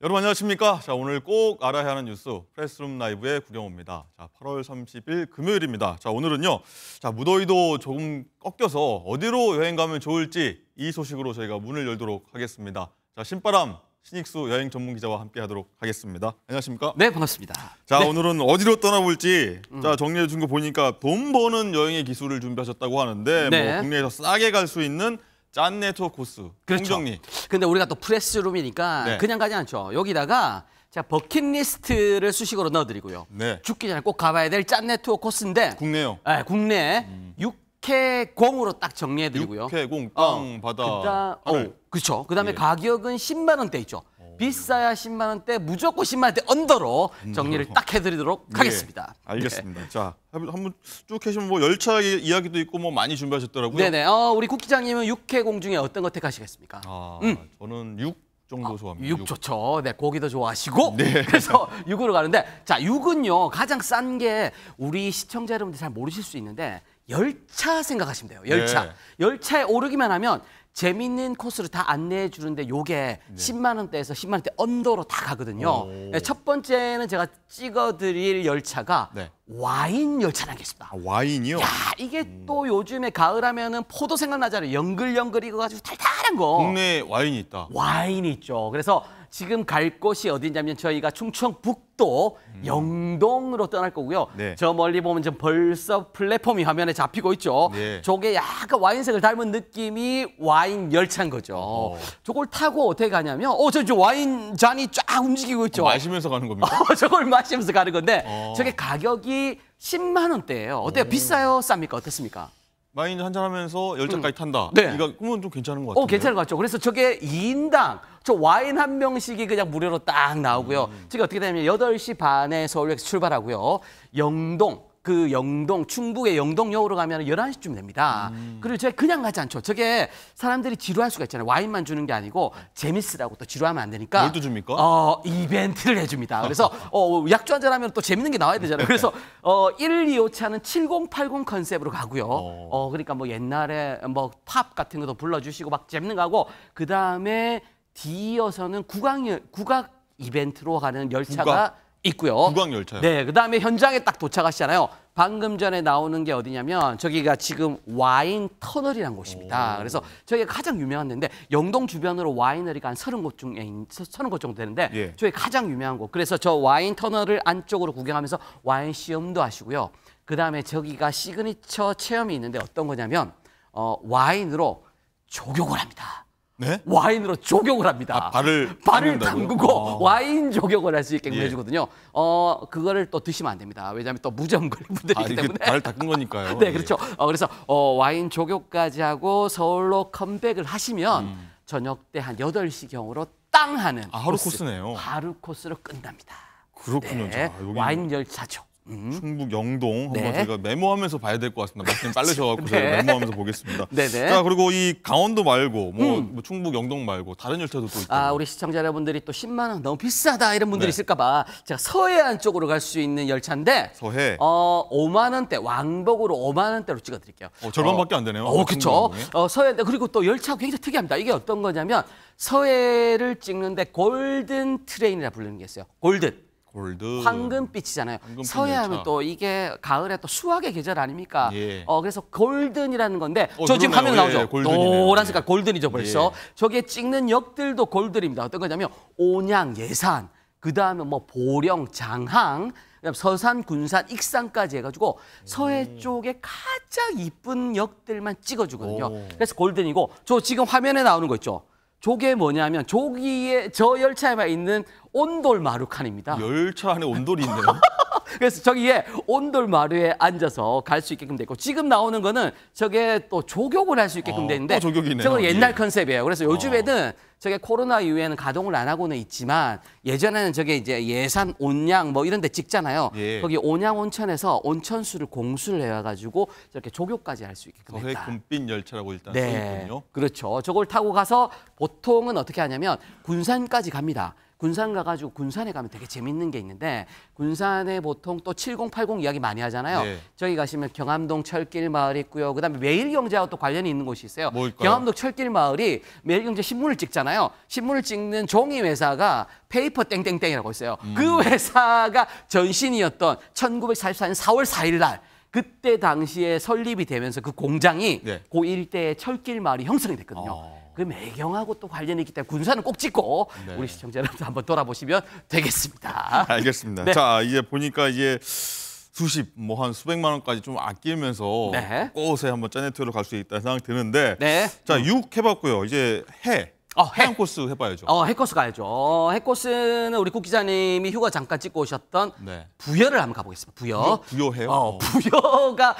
여러분 안녕하십니까? 자, 오늘 꼭 알아야 하는 뉴스 프레스룸 라이브의 구경호입니다. 자, 8월 30일 금요일입니다. 자, 오늘은요. 자, 무더위도 조금 꺾여서 어디로 여행 가면 좋을지 이 소식으로 저희가 문을 열도록 하겠습니다. 자, 신바람 신익수 여행 전문 기자와 함께 하도록 하겠습니다. 안녕하십니까? 네, 반갑습니다. 자, 네. 오늘은 어디로 떠나볼지 음. 자, 정리해 준 거 보니까 돈 버는 여행의 기술을 준비하셨다고 하는데 뭐 네. 뭐 국내에서 싸게 갈 수 있는 짠네토 고수. 그렇죠. 정리 근데 우리가 또 프레스룸이니까 네. 그냥 가지 않죠. 여기다가 자 버킷리스트를 수식으로 넣어드리고요. 네. 죽기 전에 꼭 가봐야 될 짠네트워 코스인데 국내요. 네, 국내 음. 육해공으로 딱 정리해드리고요. 육해공, 땅, 어, 바다. 그다, 어, 그렇죠. 그다음에 예. 가격은 10만 원대 있죠. 비싸야 10만 원대, 무조건 10만 원대 언더로 음, 정리를 음. 딱 해드리도록 예, 하겠습니다. 알겠습니다. 네. 자, 한번 쭉 계시면 뭐 열차 이야기도 있고 뭐 많이 준비하셨더라고요. 네네. 어, 우리 국 기자님은 육해공 중에 어떤 거 택하시겠습니까? 아, 음. 저는 육 정도 아, 좋아합니다. 아, 육 좋죠. 네, 고기도 좋아하시고. 네. 그래서 육으로 가는데 자, 육은요. 가장 싼 게 우리 시청자 여러분들 잘 모르실 수 있는데 열차 생각하시면 돼요. 열차. 네. 열차에 오르기만 하면 재밌는 코스를 다 안내해 주는데 요게 네. 10만 원대에서 10만 원대 언더로 다 가거든요. 오. 네, 첫 번째는 제가 찍어 드릴 열차가 네. 와인 열차를 하겠습니다. 아, 와인이요? 야, 이게 음. 또 요즘에 가을하면은 포도 생각나잖아요. 연글연글 이거 가지고 달달한 거. 국내 와인이 있다. 와인이 있죠. 그래서 지금 갈 곳이 어디냐면 저희가 충청북도 음. 영동으로 떠날 거고요. 네. 저 멀리 보면 지금 벌써 플랫폼이 화면에 잡히고 있죠. 네. 저게 약간 와인색을 닮은 느낌이 와인 열차인 거죠. 어. 저걸 타고 어떻게 가냐면 어, 저, 저 와인 잔이 쫙 움직이고 있죠. 어, 마시면서 가는 겁니까? 저걸 마시면서 가는 건데 어. 저게 가격이 10만 원대예요. 어때요? 비싸요? 쌉니까? 어떻습니까? 마인 한잔 하면서 열잔까지 음. 탄다. 네. 이거 그러면 좀 괜찮은 것 같아요. 어, 괜찮은 것 같죠. 그래서 저게 2인당 저 와인 한명씩이 그냥 무료로 딱 나오고요. 음. 지금 어떻게 되냐면 8시 반에 서울역에서 출발하고요. 영동 그 영동 충북의 영동역으로 가면 11시쯤 됩니다. 음. 그리고 제가 그냥 가지 않죠. 저게 사람들이 지루할 수가 있잖아요. 와인만 주는 게 아니고 재밌으라고 또 지루하면 안 되니까 뭘또 줍니까? 어, 이벤트를 해 줍니다. 그래서 어, 어, 약주 한 잔 하면 또 재밌는 게 나와야 되잖아요. 그래서 네. 어, 1, 2, 5차는 7080 컨셉으로 가고요. 어, 어 그러니까 뭐 옛날에 뭐 팝 같은 것도 불러 주시고 막 재밌는 거 하고 그다음에 뒤이어서는 국악 국악 이벤트로 가는 열차가 국악? 있고요. 구강 열차요. 네, 그다음에 현장에 딱 도착하시잖아요. 방금 전에 나오는 게 어디냐면 저기가 지금 와인 터널이란 곳입니다. 오. 그래서 저희가 장 유명한 데데 영동 주변으로 와이너리가 한 서른 곳 중에 서른 곳 정도 되는데 예. 저희 가장 유명한 곳. 그래서 저 와인 터널을 안쪽으로 구경하면서 와인 시험도 하시고요. 그다음에 저기가 시그니처 체험이 있는데 어떤 거냐면 어, 와인으로 조격을 합니다. 네? 와인으로 조경을 합니다. 아, 발을 발을 담그고 아. 와인 조경을 할 수 있게끔 예. 해주거든요. 어 그거를 또 드시면 안 됩니다. 왜냐하면 또 무점 걸린 분들이기 아, 때문에 발 닦은 거니까요. 네, 예. 그렇죠. 예. 어, 그래서 어, 와인 조경까지 하고 서울로 컴백을 하시면 음. 저녁 때 한 8시 경으로 땅 하는 아, 하루 코스. 코스네요. 하루 코스로 끝납니다. 그렇군요. 네. 자, 와인 열차죠. 음. 충북 영동 한번 네. 저희가 메모하면서 봐야 될 것 같습니다. 말씀 빨리셔갖고 네. 저희가 메모하면서 보겠습니다. 네네. 네. 자 그리고 이 강원도 말고 뭐, 음. 뭐 충북 영동 말고 다른 열차도 또 있죠. 아 우리 시청자 여러분들이 또 10만 원 너무 비싸다 이런 분들이 있을까봐 제가 서해안 쪽으로 갈 수 있는 열차인데 서해. 어 5만 원대 왕복으로 5만 원대로 찍어드릴게요. 어, 절반밖에 어. 안 되네요. 어, 그렇죠. 어, 서해 데 그리고 또 열차 굉장히 특이합니다. 이게 어떤 거냐면 서해를 찍는데 골든 트레인이라 부르는 게 있어요. 골든. 골드. 황금빛이잖아요. 황금 서해하면 또 이게 가을에 또 수확의 계절 아닙니까? 예. 어 그래서 골든이라는 건데 어, 저 그러네요. 지금 화면 나오죠. 예, 예 노란 색깔 예. 골든이죠 벌써. 예. 저게 찍는 역들도 골들입니다. 어떤 거냐면 온양, 예산, 그 다음에 뭐 보령, 장항, 그다음 서산, 군산, 익산까지 해가지고 서해 음. 쪽에 가장 이쁜 역들만 찍어주거든요. 오. 그래서 골든이고 저 지금 화면에 나오는 거 있죠. 조개 뭐냐면 조기에 저 열차에 있는 온돌 마루칸입니다. 열차 안에 온돌이 있네요. 그래서 저기에 온돌마루에 앉아서 갈 수 있게끔 됐고 지금 나오는 거는 저게 또 조격을 할 수 있게끔 어, 되는데 저거 옛날 예. 컨셉이에요. 그래서 요즘에는 어. 저게 코로나 이후에는 가동을 안 하고는 있지만 예전에는 저게 이제 예산 온양 뭐 이런 데 찍잖아요. 예. 거기 온양 온천에서 온천수를 공수를 해와가지고 저렇게 조교까지 할 수 있게끔 했다. 금빛 열차라고 일단 네. 써있군요. 그렇죠. 저걸 타고 가서 보통은 어떻게 하냐면 군산까지 갑니다. 군산 가가지고 군산에 가면 되게 재밌는 게 있는데 군산에 보통 또 7080 이야기 많이 하잖아요. 네. 저기 가시면 경암동 철길 마을 있고요. 그다음에 매일경제하고 또 관련이 있는 곳이 있어요. 뭘까요? 경암동 철길 마을이 매일경제 신문을 찍잖아요. 신문을 찍는 종이 회사가 페이퍼 땡땡땡이라고 있어요. 음. 그 회사가 전신이었던 1944년 4월 4일 날 그때 당시에 설립이 되면서 그 공장이 네. 그 일대의 철길 마을이 형성이 됐거든요. 어. 그 매경하고 또 관련이 있기 때문에 군사는 꼭찍고 네. 우리 시청자 여러분들 한번 돌아보시면 되겠습니다. 알겠습니다. 네. 자 이제 보니까 이제 수십 뭐 한 수백만 원까지 좀 아끼면서 네. 꽃에 한번 짜네트로 갈 수 있다는 생각이 드는데 네. 자육 해봤고요. 이제 해 어, 해양 코스 해봐야죠. 어, 해코스 가야죠. 해코스는 우리 국 기자님이 휴가 잠깐 찍고 오셨던 네. 부여를 한번 가보겠습니다. 부여. 부여 해요? 어, 어, 부여가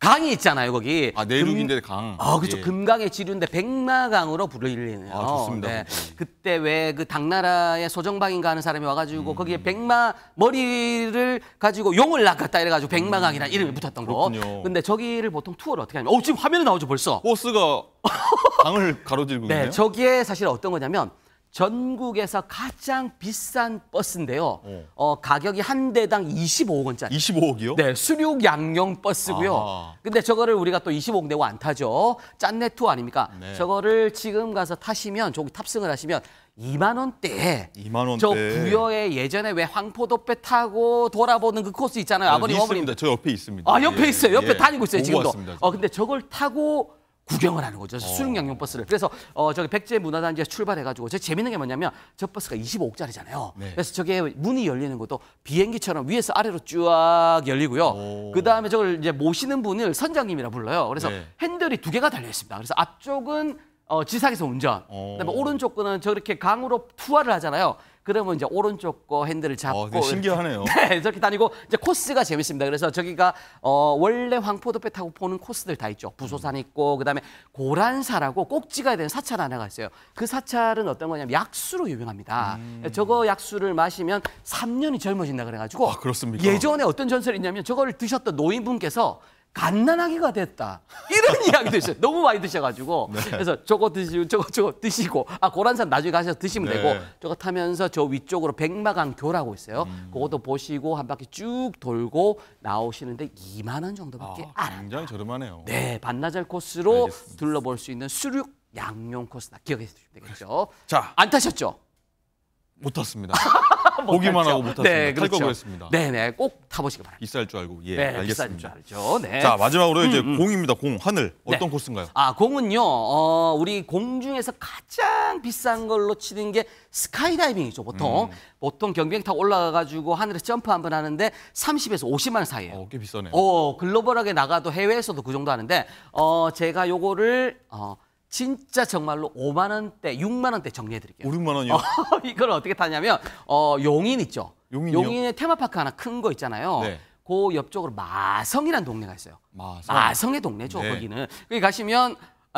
강이 있잖아요 거기. 아 내륙인데 강. 아 그렇죠. 예. 금강의 지류인데 백마강으로 불리네요. 아 좋습니다. 네. 음. 그때 왜 그 당나라의 소정방인가 하는 사람이 와가지고 음. 거기에 백마 머리를 가지고 용을 낚았다 이래가지고 백마강이라 음. 이름이 붙었던 그렇군요. 거. 근데 저기를 보통 투어를 어떻게 하냐면, 어 지금 화면에 나오죠 벌써. 버스가 강을 가로질고 네, 있네요. 네, 저기에 사실 어떤 거냐면 전국에서 가장 비싼 버스인데요. 어. 어, 가격이 한 대당 25억 원짜리. 25억이요? 네, 수륙 양용 버스고요. 아. 근데 저거를 우리가 또 25억 내고 안 타죠. 짠내 투 아닙니까? 네. 저거를 지금 가서 타시면 저기 탑승을 하시면 2만 원대에 2만 원대. 저 부여에 예전에 왜 황포도배 타고 돌아보는 그 코스 있잖아요. 아, 아버님, 어머님. 있습니다. 저 옆에 있습니다. 아, 옆에 예. 있어요. 옆에 예. 다니고 있어요, 지금도. 왔습니다, 지금. 어, 근데 저걸 타고 구경을 하는 거죠. 어. 수륙 양용 버스를. 그래서 어 저기 백제 문화단지에 출발해 가지고 제 재밌는 게 뭐냐면 저 버스가 25억짜리잖아요. 네. 그래서 저게 문이 열리는 것도 비행기처럼 위에서 아래로 쭉 열리고요. 그 다음에 저걸 이제 모시는 분을 선장님이라 불러요. 그래서 네. 핸들이 두 개가 달려 있습니다. 그래서 앞쪽은 어, 지상에서 운전. 그다음에 오른쪽 거는 저렇게 강으로 투하를 하잖아요. 그러면 이제 오른쪽 거 핸들을 잡고 어, 신기하네요. 네, 저렇게 다니고 이제 코스가 재밌습니다. 그래서 저기가 어, 원래 황포도배 타고 보는 코스들 다 있죠. 부소산 있고 그다음에 고란사라고 꼭지가 되는 사찰 하나가 있어요. 그 사찰은 어떤 거냐면 약수로 유명합니다. 음. 저거 약수를 마시면 3년이 젊어진다 그래가지고 아, 예전에 어떤 전설이 있냐면 저거를 드셨던 노인분께서 갓난아기가 됐다. 이런 이야기 도있어요 너무 많이 드셔가지고. 네. 그래서 저거 드시고, 저거, 저거 드시고. 아, 고란산 나중에 가셔서 드시면 네. 되고. 저거 타면서 저 위쪽으로 백마강 교라고 있어요. 음. 그것도 보시고 한 바퀴 쭉 돌고 나오시는데 2만 원 정도밖에 아, 안 굉장히 저렴하네요. 네, 반나절 코스로 알겠습니다. 둘러볼 수 있는 수륙 양용 코스다. 기억해 주시면 되겠죠. 자. 안 타셨죠? 못 탔습니다. 보기만 하고 못탔습니다. 네, 그렇죠. 탈거했습니다. 네네, 꼭 타보시기 바랍니다. 비쌀 줄 알고, 예, 네, 알겠습니다. 비쌀 줄 알죠. 네. 자, 마지막으로 이제 음, 음. 공입니다. 공, 하늘. 네. 어떤 네. 코스인가요? 아, 공은요, 어, 우리 공 중에서 가장 비싼 걸로 치는 게 스카이다이빙이죠, 보통. 음. 보통 경비행 타고 올라가가지고 하늘에 점프 한 번 하는데 30에서 50만 원 사이에요. 어, 꽤 비싸네요. 어, 글로벌하게 나가도 해외에서도 그 정도 하는데, 어, 제가 요거를, 어, 진짜 정말로 5만 원대, 6만 원대 정리해 드릴게요. 5, 6만 원이요? 어, 이걸 어떻게 타냐면 어, 용인 있죠. 용인이요? 용인에 테마파크 하나 큰 거 있잖아요. 네. 그 옆쪽으로 마성이라는 동네가 있어요. 마성. 의 동네죠, 네. 거기는. 거기 가시면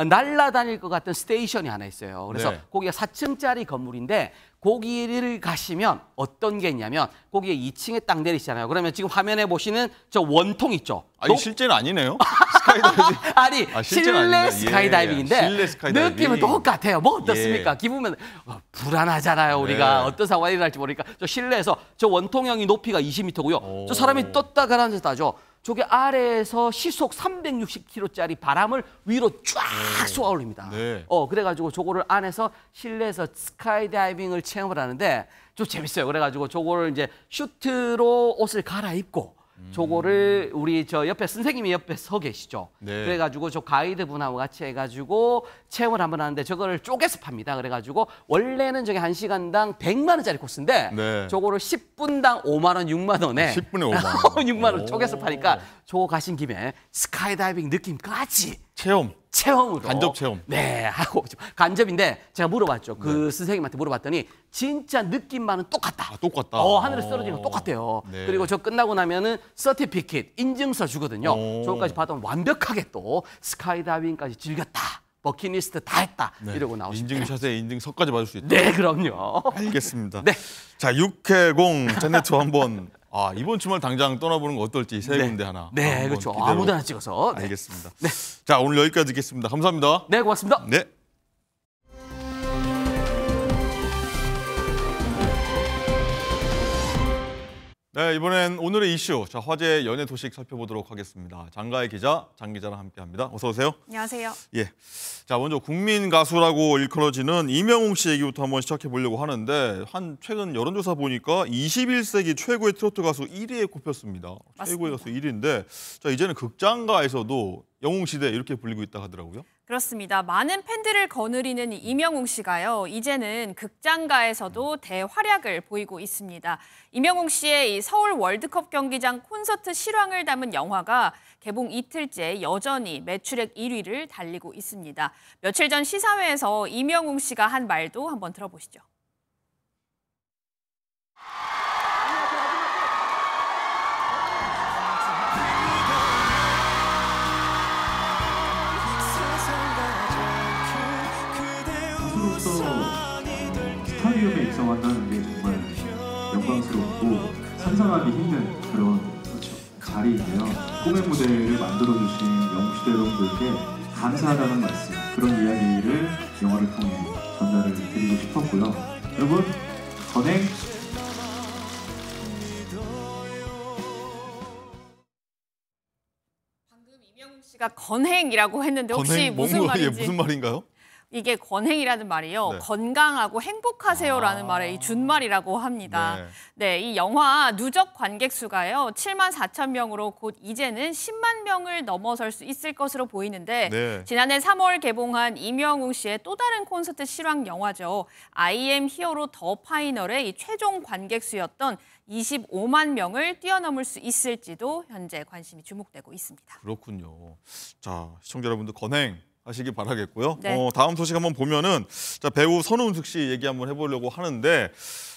날라다닐 것 같은 스테이션이 하나 있어요. 그래서 네. 거기가 4층짜리 건물인데 거기를 가시면 어떤 게 있냐면 거기에 2층에 땅 내리시잖아요. 그러면 지금 화면에 보시는 저 원통 있죠. 아, 이 실제는 아니네요. 스카이다이빙. 아니 아, 실내 예, 스카이다이빙인데 예, 실내 스카이다이빙. 느낌은 똑같아요. 뭐 어떻습니까? 예. 기분은 어, 불안하잖아요. 우리가 네. 어떤 상황이 날지 모르니까 저 실내에서 저 원통형이 높이가 20m고요. 오. 저 사람이 떴다 가라앉았다죠. 저게 아래에서 시속 360km짜리 바람을 위로 쫙 쏘아 올립니다. 네. 어 그래가지고 저거를 안에서 실내에서 스카이다이빙을 체험을 하는데 좀 재밌어요. 그래가지고 저거를 이제 슈트로 옷을 갈아입고 음. 저거를 우리 저 옆에 선생님이 옆에 서 계시죠. 네. 그래가지고 저 가이드분하고 같이 해가지고 체험을 한번 하는데 저거를 쪼개서 팝니다. 그래가지고 원래는 저게 한 시간당 100만 원짜리 코스인데 네. 저거를 10분당 5만 원, 6만 원에 10분에 5만 원, 6만 원 쪼개서 파니까 저거 가신 김에 스카이다이빙 느낌까지 체험. 체험으로 간접 체험. 네, 하고 간접인데 제가 물어봤죠. 그 네. 선생님한테 물어봤더니 진짜 느낌만은 똑같다. 아, 똑같다. 어, 하늘에 떨어지는 거 어. 똑같대요. 네. 그리고 저 끝나고 나면은 서티피킷 인증서 주거든요. 어. 저까지 받으면 완벽하게 또 스카이다이빙까지 즐겼다. 버킷리스트 다 했다 네. 이러고 나오시죠. 인증샷에 인증서까지 받을 수 있다. 네, 그럼요. 알겠습니다. 네. 자, 6회공 전네트 한번 아 이번 주말 당장 떠나보는 거 어떨지 세 네. 군데 하나. 네, 그렇죠. 아무데나 찍어서. 네. 알겠습니다. 네. 자 오늘 여기까지 듣겠습니다. 감사합니다. 네, 고맙습니다. 네. 네, 이번엔 오늘의 이슈, 자, 화제 연예 도식 살펴보도록 하겠습니다. 장가의 기자, 장 기자랑 함께합니다. 어서 오세요. 안녕하세요. 예, 자 먼저 국민 가수라고 일컬어지는 이명웅 씨 얘기부터 한번 시작해 보려고 하는데 한 최근 여론조사 보니까 21세기 최고의 트로트 가수 1위에 꼽혔습니다. 맞습니다. 최고의 가수 1위인데 자 이제는 극장가에서도 영웅 시대 이렇게 불리고 있다 하더라고요. 그렇습니다. 많은 팬들을 거느리는 이명웅 씨가요. 이제는 극장가에서도 대활약을 보이고 있습니다. 이명웅 씨의 이 서울 월드컵 경기장 콘서트 실황을 담은 영화가 개봉 이틀째 여전히 매출액 1위를 달리고 있습니다. 며칠 전 시사회에서 이명웅 씨가 한 말도 한번 들어보시죠. 또 스타리움에 입성한다는 게 정말 영광스럽고 상상하기 힘든 그런 자리인데요. 꿈의 무대를 만들어주신 영시대동들께 감사하다는 말씀, 그런 이야기를 영화를 통해 전달을 드리고 싶었고요. 여러분, 건행 방금 이명 씨가 건행이라고 했는데 혹시 건행? 무슨 말인지 무슨 말인가요? 이게 권행이라는 말이요. 네. 건강하고 행복하세요라는 아 말의 이 준말이라고 합니다. 네. 네, 이 영화 누적 관객 수가요. 7만 4천 명으로 곧 이제는 10만 명을 넘어설 수 있을 것으로 보이는데 네. 지난해 3월 개봉한 이명웅 씨의 또 다른 콘서트 실황 영화죠. 아이엠 히어로 더 파이널의 이 최종 관객 수였던 25만 명을 뛰어넘을 수 있을지도 현재 관심이 주목되고 있습니다. 그렇군요. 자, 시청자 여러분들 건행 하시기 바라겠고요. 네. 어, 다음 소식 한번 보면은 자, 배우 선우은숙 씨 얘기 한번 해보려고 하는데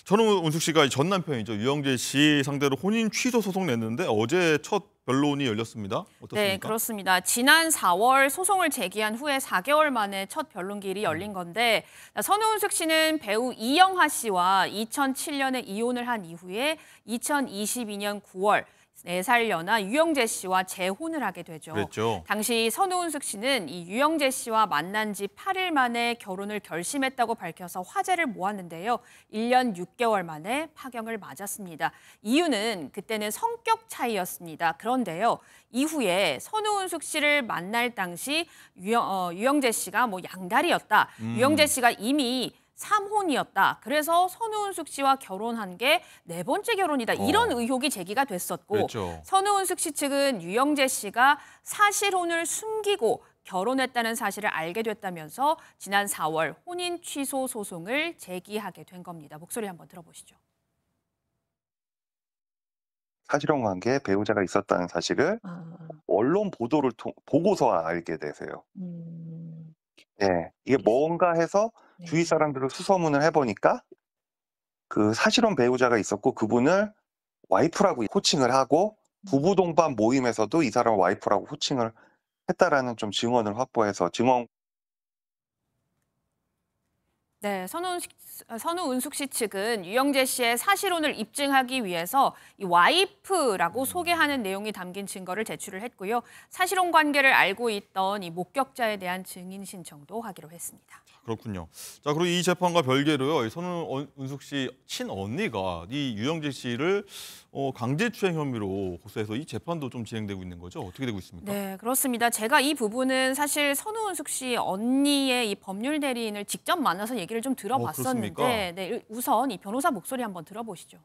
선우은숙 씨가 전 남편이죠 유영재 씨 상대로 혼인 취소 소송 냈는데 어제 첫 변론이 열렸습니다. 어떻습니까? 네, 그렇습니다. 지난 4월 소송을 제기한 후에 4개월 만에 첫 변론길이 열린 건데 선우은숙 씨는 배우 이영하 씨와 2007년에 이혼을 한 이후에 2022년 9월 4살 연하 유영재 씨와 재혼을 하게 되죠. 그랬죠. 당시 선우은숙 씨는 이 유영재 씨와 만난 지 8일 만에 결혼을 결심했다고 밝혀서 화제를 모았는데요. 1년 6개월 만에 파경을 맞았습니다. 이유는 그때는 성격 차이였습니다. 그런데요. 이후에 선우은숙 씨를 만날 당시 유영, 어, 유영재 씨가 뭐 양다리였다. 음. 유영재 씨가 이미 삼혼이었다. 그래서 선우은숙 씨와 결혼한 게 네 번째 결혼이다. 어. 이런 어. 의혹이 제기가 됐었고 그랬죠. 선우은숙 씨 측은 유영재 씨가 사실혼을 숨기고 결혼했다는 사실을 알게 됐다면서 지난 4월 혼인 취소 소송을 제기하게 된 겁니다. 목소리 한번 들어보시죠. 사실혼 관계에 배우자가 있었다는 사실을 아. 언론 보도를 통, 보고서 알게 되세요. 음. 예, 이게 뭔가 해서 네. 주위 사람들을 수소문을 해보니까 그 사실혼 배우자가 있었고 그분을 와이프라고 호칭을 하고 음. 부부 동반 모임에서도 이 사람 와이프라고 호칭을 했다라는 좀 증언을 확보해서 증언 네, 선우은식, 선우은숙 씨 측은 유영재 씨의 사실혼을 입증하기 위해서 이 와이프라고 소개하는 내용이 담긴 증거를 제출을 했고요. 사실혼 관계를 알고 있던 이 목격자에 대한 증인 신청도 하기로 했습니다. 그렇군요. 자, 그리고 이 재판과 별개로요. 선우은숙 씨 친언니가 이 유영재 씨를 어, 강제추행 혐의로 고소해서 이 재판도 좀 진행되고 있는 거죠? 어떻게 되고 있습니까? 네, 그렇습니다. 제가 이 부분은 사실 선우은숙 씨 언니의 이 법률 대리인을 직접 만나서 얘기를 얘기를 좀 어, 들어봤었는데 어, 네, 우선 이 변호사 목소리 한번 들어보시죠.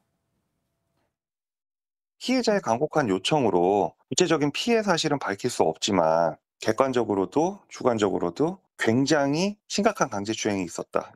피해자의 간곡한 요청으로 구체적인 피해 사실은 밝힐 수 없지만 객관적으로도 주관적으로도 굉장히 심각한 강제추행이 있었다.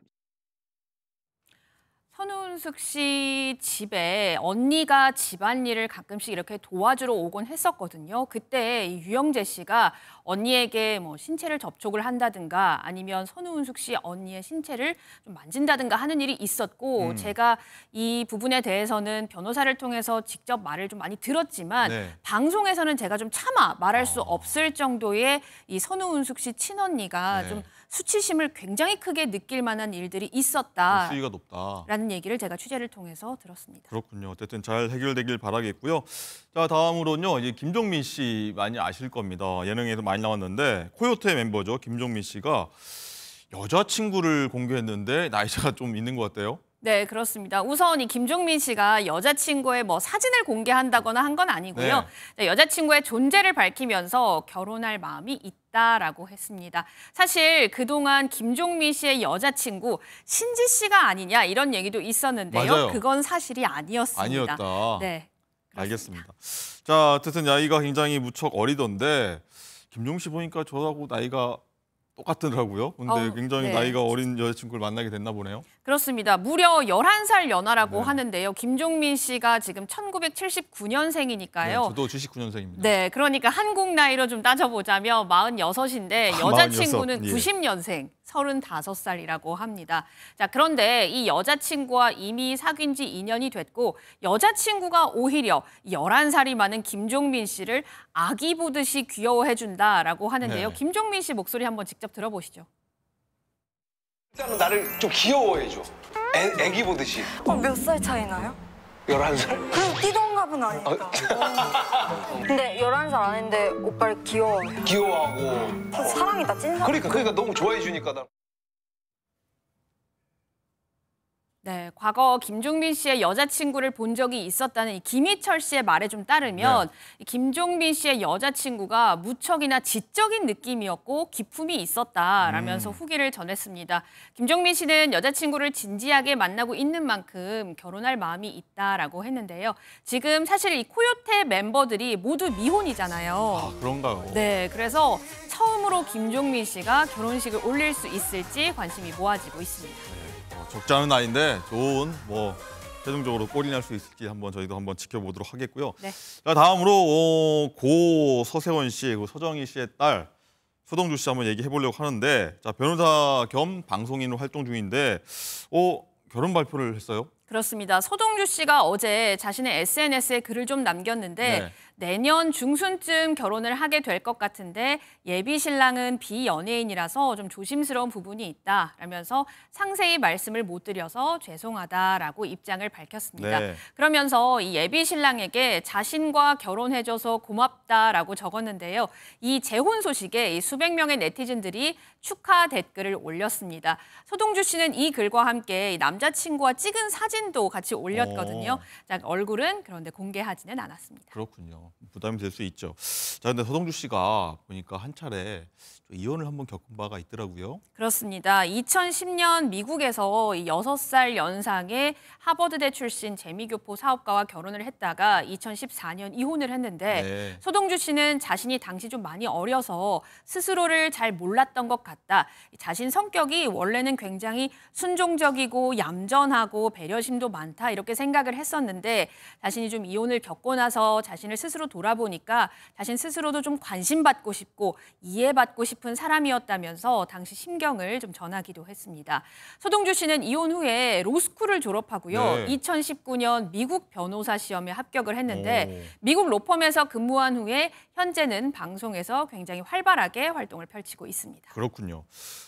서훈숙 씨 집에 언니가 집안일을 가끔씩 이렇게 도와주러 오곤 했었거든요. 그때 유영재 씨가 언니에게 뭐 신체를 접촉을 한다든가 아니면 선우은숙씨 언니의 신체를 좀 만진다든가 하는 일이 있었고 음. 제가 이 부분에 대해서는 변호사를 통해서 직접 말을 좀 많이 들었지만 네. 방송에서는 제가 좀 차마 말할 어. 수 아. 없을 정도의 이 선우은숙 씨 친언니가 네. 좀 수치심을 굉장히 크게 느낄 만한 일들이 있었다. 수위가 높다라는 얘기를 제가 취재를 통해서 들었습니다. 그렇군요. 어쨌든 잘 해결되길 바라겠고요. 자 다음으로는요. 이제 김종민 씨 많이 아실 겁니다. 예능에서 많이 많이 나왔는데 코요태 멤버죠 김종민 씨가 여자친구를 공개했는데 나이차가 좀 있는 것 같아요. 네, 그렇습니다. 우선 이 김종민 씨가 여자친구의 뭐 사진을 공개한다거나 한 건 아니고요. 네. 네 여자친구의 존재를 밝히면서 결혼할 마음이 있다라고 했습니다. 사실 그동안 김종민 씨의 여자친구 신지 씨가 아니냐 이런 얘기도 있었는데요. 맞아요. 그건 사실이 아니었습니다. 아니었다. 네. 그렇습니다. 알겠습니다. 자, 어쨌든 나이가 굉장히 무척 어리던데 김종씨 보니까 저하고 나이가 똑같더라고요. 근데 어, 굉장히 네. 나이가 어린 여자친구를 만나게 됐나 보네요. 그렇습니다. 무려 11살 연하라고 네. 하는데요. 김종민 씨가 지금 1979년생이니까요. 네, 저도 79년생입니다. 네, 그러니까 한국 나이로 좀 따져보자면 46인데 아, 여자친구는 46. 90년생. 예. 35살이라고 합니다. 자, 그런데 이 여자친구와 이미 사귄 지 2년이 됐고 여자친구가 오히려 11살이 많은 김종민 씨를 아기 보듯이 귀여워해 준다라고 하는데요. 네. 김종민 씨 목소리 한번 직접 들어보시죠. 일단은 나를 좀 귀여워해 줘. 애, 기 보듯이. 어, 몇살 차이나요? 1 1살 그럼 띠동갑은 아니다. 아, 어. 근데 1 1살 아닌데 오빠를 귀여워 귀여워하고. 사랑이다, 찐사랑. 그러니까, 그러니까 너무 좋아해 주니까 나. 네, 과거 김종빈 씨의 여자친구를 본 적이 있었다는 김희철 씨의 말에 좀 따르면 네. 김종빈 씨의 여자친구가 무척이나 지적인 느낌이었고 기품이 있었다라면서 음. 후기를 전했습니다. 김종빈 씨는 여자친구를 진지하게 만나고 있는 만큼 결혼할 마음이 있다라고 했는데요. 지금 사실 이 코요태 멤버들이 모두 미혼이잖아요. 아, 그런가요? 네, 그래서 처음으로 김종빈 씨가 결혼식을 올릴 수 있을지 관심이 모아지고 있습니다. 네. 적지 않은 나이인데 좋은 뭐 최종적으로 골이 날수 있을지 한번 저희도 한번 지켜보도록 하겠고요. 네. 자, 다음으로 어, 고 서세원 씨, 그 서정희 씨의 딸 서동주 씨 한번 얘기해 보려고 하는데 자, 변호사 겸 방송인으로 활동 중인데 어, 결혼 발표를 했어요? 그렇습니다. 서동주 씨가 어제 자신의 SNS에 글을 좀 남겼는데 네. 내년 중순쯤 결혼을 하게 될 것 같은데 예비 신랑은 비연예인이라서 좀 조심스러운 부분이 있다라면서 상세히 말씀을 못 드려서 죄송하다라고 입장을 밝혔습니다. 네. 그러면서 이 예비 신랑에게 자신과 결혼해줘서 고맙다라고 적었는데요. 이 재혼 소식에 수백 명의 네티즌들이 축하 댓글을 올렸습니다. 서동주 씨는 이 글과 함께 남자친구와 찍은 사진도 같이 올렸거든요. 어. 자, 얼굴은 그런데 공개하지는 않았습니다. 그렇군요. 부담이 될 수 있죠. 자, 근데 서동주 씨가 보니까 한 차례 이혼을 한번 겪은 바가 있더라고요. 그렇습니다. 2010년 미국에서 6살 연상의 하버드대 출신 재미교포 사업가와 결혼을 했다가 2014년 이혼을 했는데 네. 서동주 씨는 자신이 당시 좀 많이 어려서 스스로를 잘 몰랐던 것 같다. 자신 성격이 원래는 굉장히 순종적이고 얌전하고 배려심도 많다 이렇게 생각을 했었는데 자신이 좀 이혼을 겪고 나서 자신을 스스로 스스로 돌아보니까 자신 스스로도 좀 관심받고 싶고 이해받고 싶은 사람이었다면서 당시 심경을 좀 전하기도 했습니다. 서동주 씨는 이혼 후에 로스쿨을 졸업하고요. 네. 2019년 미국 변호사 시험에 합격을 했는데 오. 미국 로펌에서 근무한 후에 현재는 방송에서 굉장히 활발하게 활동을 펼치고 있습니다. 그렇군요.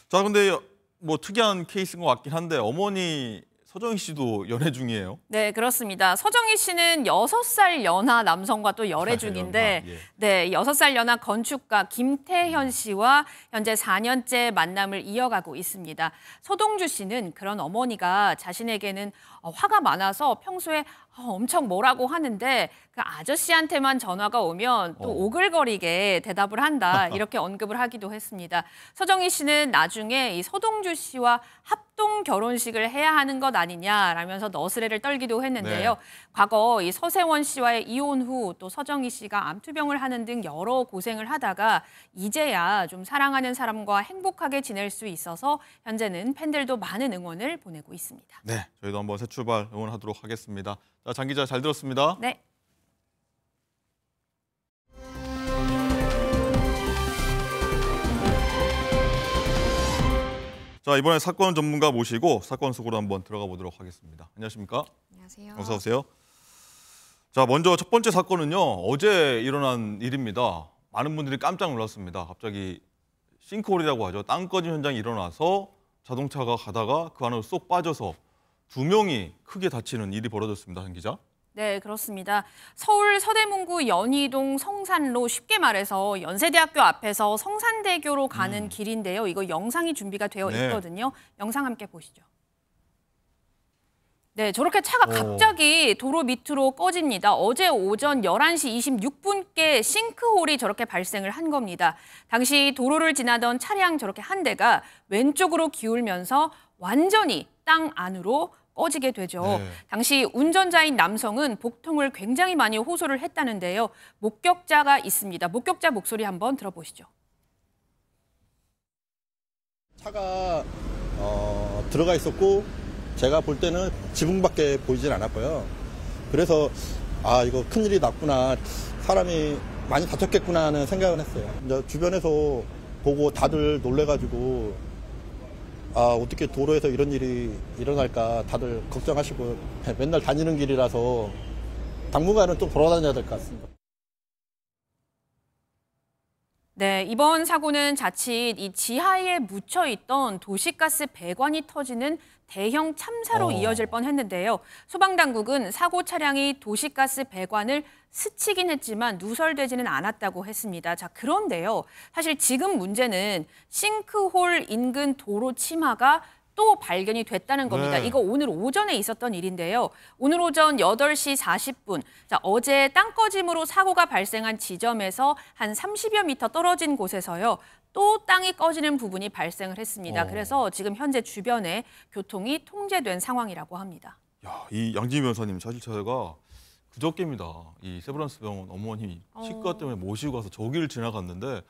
자, 근데 뭐 특이한 케이스인 것 같긴 한데 어머니 서정희 씨도 연애 중이에요? 네, 그렇습니다. 서정희 씨는 여살 연하 남성과 또 연애 중인데 연하, 예. 네, 여살 연하 건축가 김태현 음. 씨와 현재 사년째 만남을 이어가고 있습니다. 서동주 씨는 그런 어머니가 자신에게는 어, 화가 많아서 평소에 아, 엄청 뭐라고 하는데 그 아저씨한테만 전화가 오면 또 어. 오글거리게 대답을 한다 이렇게 언급을 하기도 했습니다. 서정희 씨는 나중에 이 서동주 씨와 합동 결혼식을 해야 하는 것 아니냐라면서 너스레를 떨기도 했는데요. 네. 과거 이 서세원 씨와의 이혼 후 또 서정희 씨가 암투병을 하는 등 여러 고생을 하다가 이제야 좀 사랑하는 사람과 행복하게 지낼 수 있어서 현재는 팬들도 많은 응원을 보내고 있습니다. 네, 저희도 한번 새 출발 응원하도록 하겠습니다. 자, 아, 장 기자 잘 들었습니다. 네. 자 이번에 사건 전문가 모시고 사건 속으로 한번 들어가 보도록 하겠습니다. 안녕하십니까? 안녕하세요. 어서 오세요. 자 먼저 첫 번째 사건은요 어제 일어난 일입니다. 많은 분들이 깜짝 놀랐습니다. 갑자기 싱크홀이라고 하죠. 땅 꺼짐 현장이 일어나서 자동차가 가다가 그 안으로 쏙 빠져서 두 명이 크게 다치는 일이 벌어졌습니다. 한 기자. 네, 그렇습니다. 서울 서대문구 연희동 성산로 쉽게 말해서 연세대학교 앞에서 성산대교로 가는 음. 길인데요. 이거 영상이 준비가 되어 네. 있거든요. 영상 함께 보시죠. 네, 저렇게 차가 갑자기 도로 밑으로 꺼집니다. 어제 오전 11시 26분께 싱크홀이 저렇게 발생을 한 겁니다. 당시 도로를 지나던 차량 저렇게 한 대가 왼쪽으로 기울면서 완전히 땅 안으로 꺼지게 되죠. 네. 당시 운전자인 남성은 복통을 굉장히 많이 호소를 했다는데요. 목격자가 있습니다. 목격자 목소리 한번 들어보시죠. 차가 어, 들어가 있었고 제가 볼 때는 지붕밖에 보이진 않았고요. 그래서 아 이거 큰일이 났구나 사람이 많이 다쳤겠구나 하는 생각을 했어요. 주변에서 보고 다들 놀래가지고 아, 어떻게 도로에서 이런 일이 일어날까 다들 걱정하시고 맨날 다니는 길이라서 당분간은 또 돌아다녀야 될 것 같습니다. 네, 이번 사고는 자칫 이 지하에 묻혀 있던 도시가스 배관이 터지는 대형 참사로 어. 이어질 뻔했는데요. 소방당국은 사고 차량이 도시가스 배관을 스치긴 했지만 누설되지는 않았다고 했습니다. 자 그런데요. 사실 지금 문제는 싱크홀 인근 도로 침하가 또 발견이 됐다는 겁니다. 네. 이거 오늘 오전에 있었던 일인데요. 오늘 오전 8시 40분, 자, 어제 땅꺼짐으로 사고가 발생한 지점에서 한 30여 미터 떨어진 곳에서요. 또 땅이 꺼지는 부분이 발생을 했습니다. 어. 그래서 지금 현재 주변에 교통이 통제된 상황이라고 합니다. 야, 이양지 변사님 사실 저가 그저께입니다. 이 세브란스 병원 어머니 어. 치과 때문에 모시고 가서 저기를 지나갔는데 어.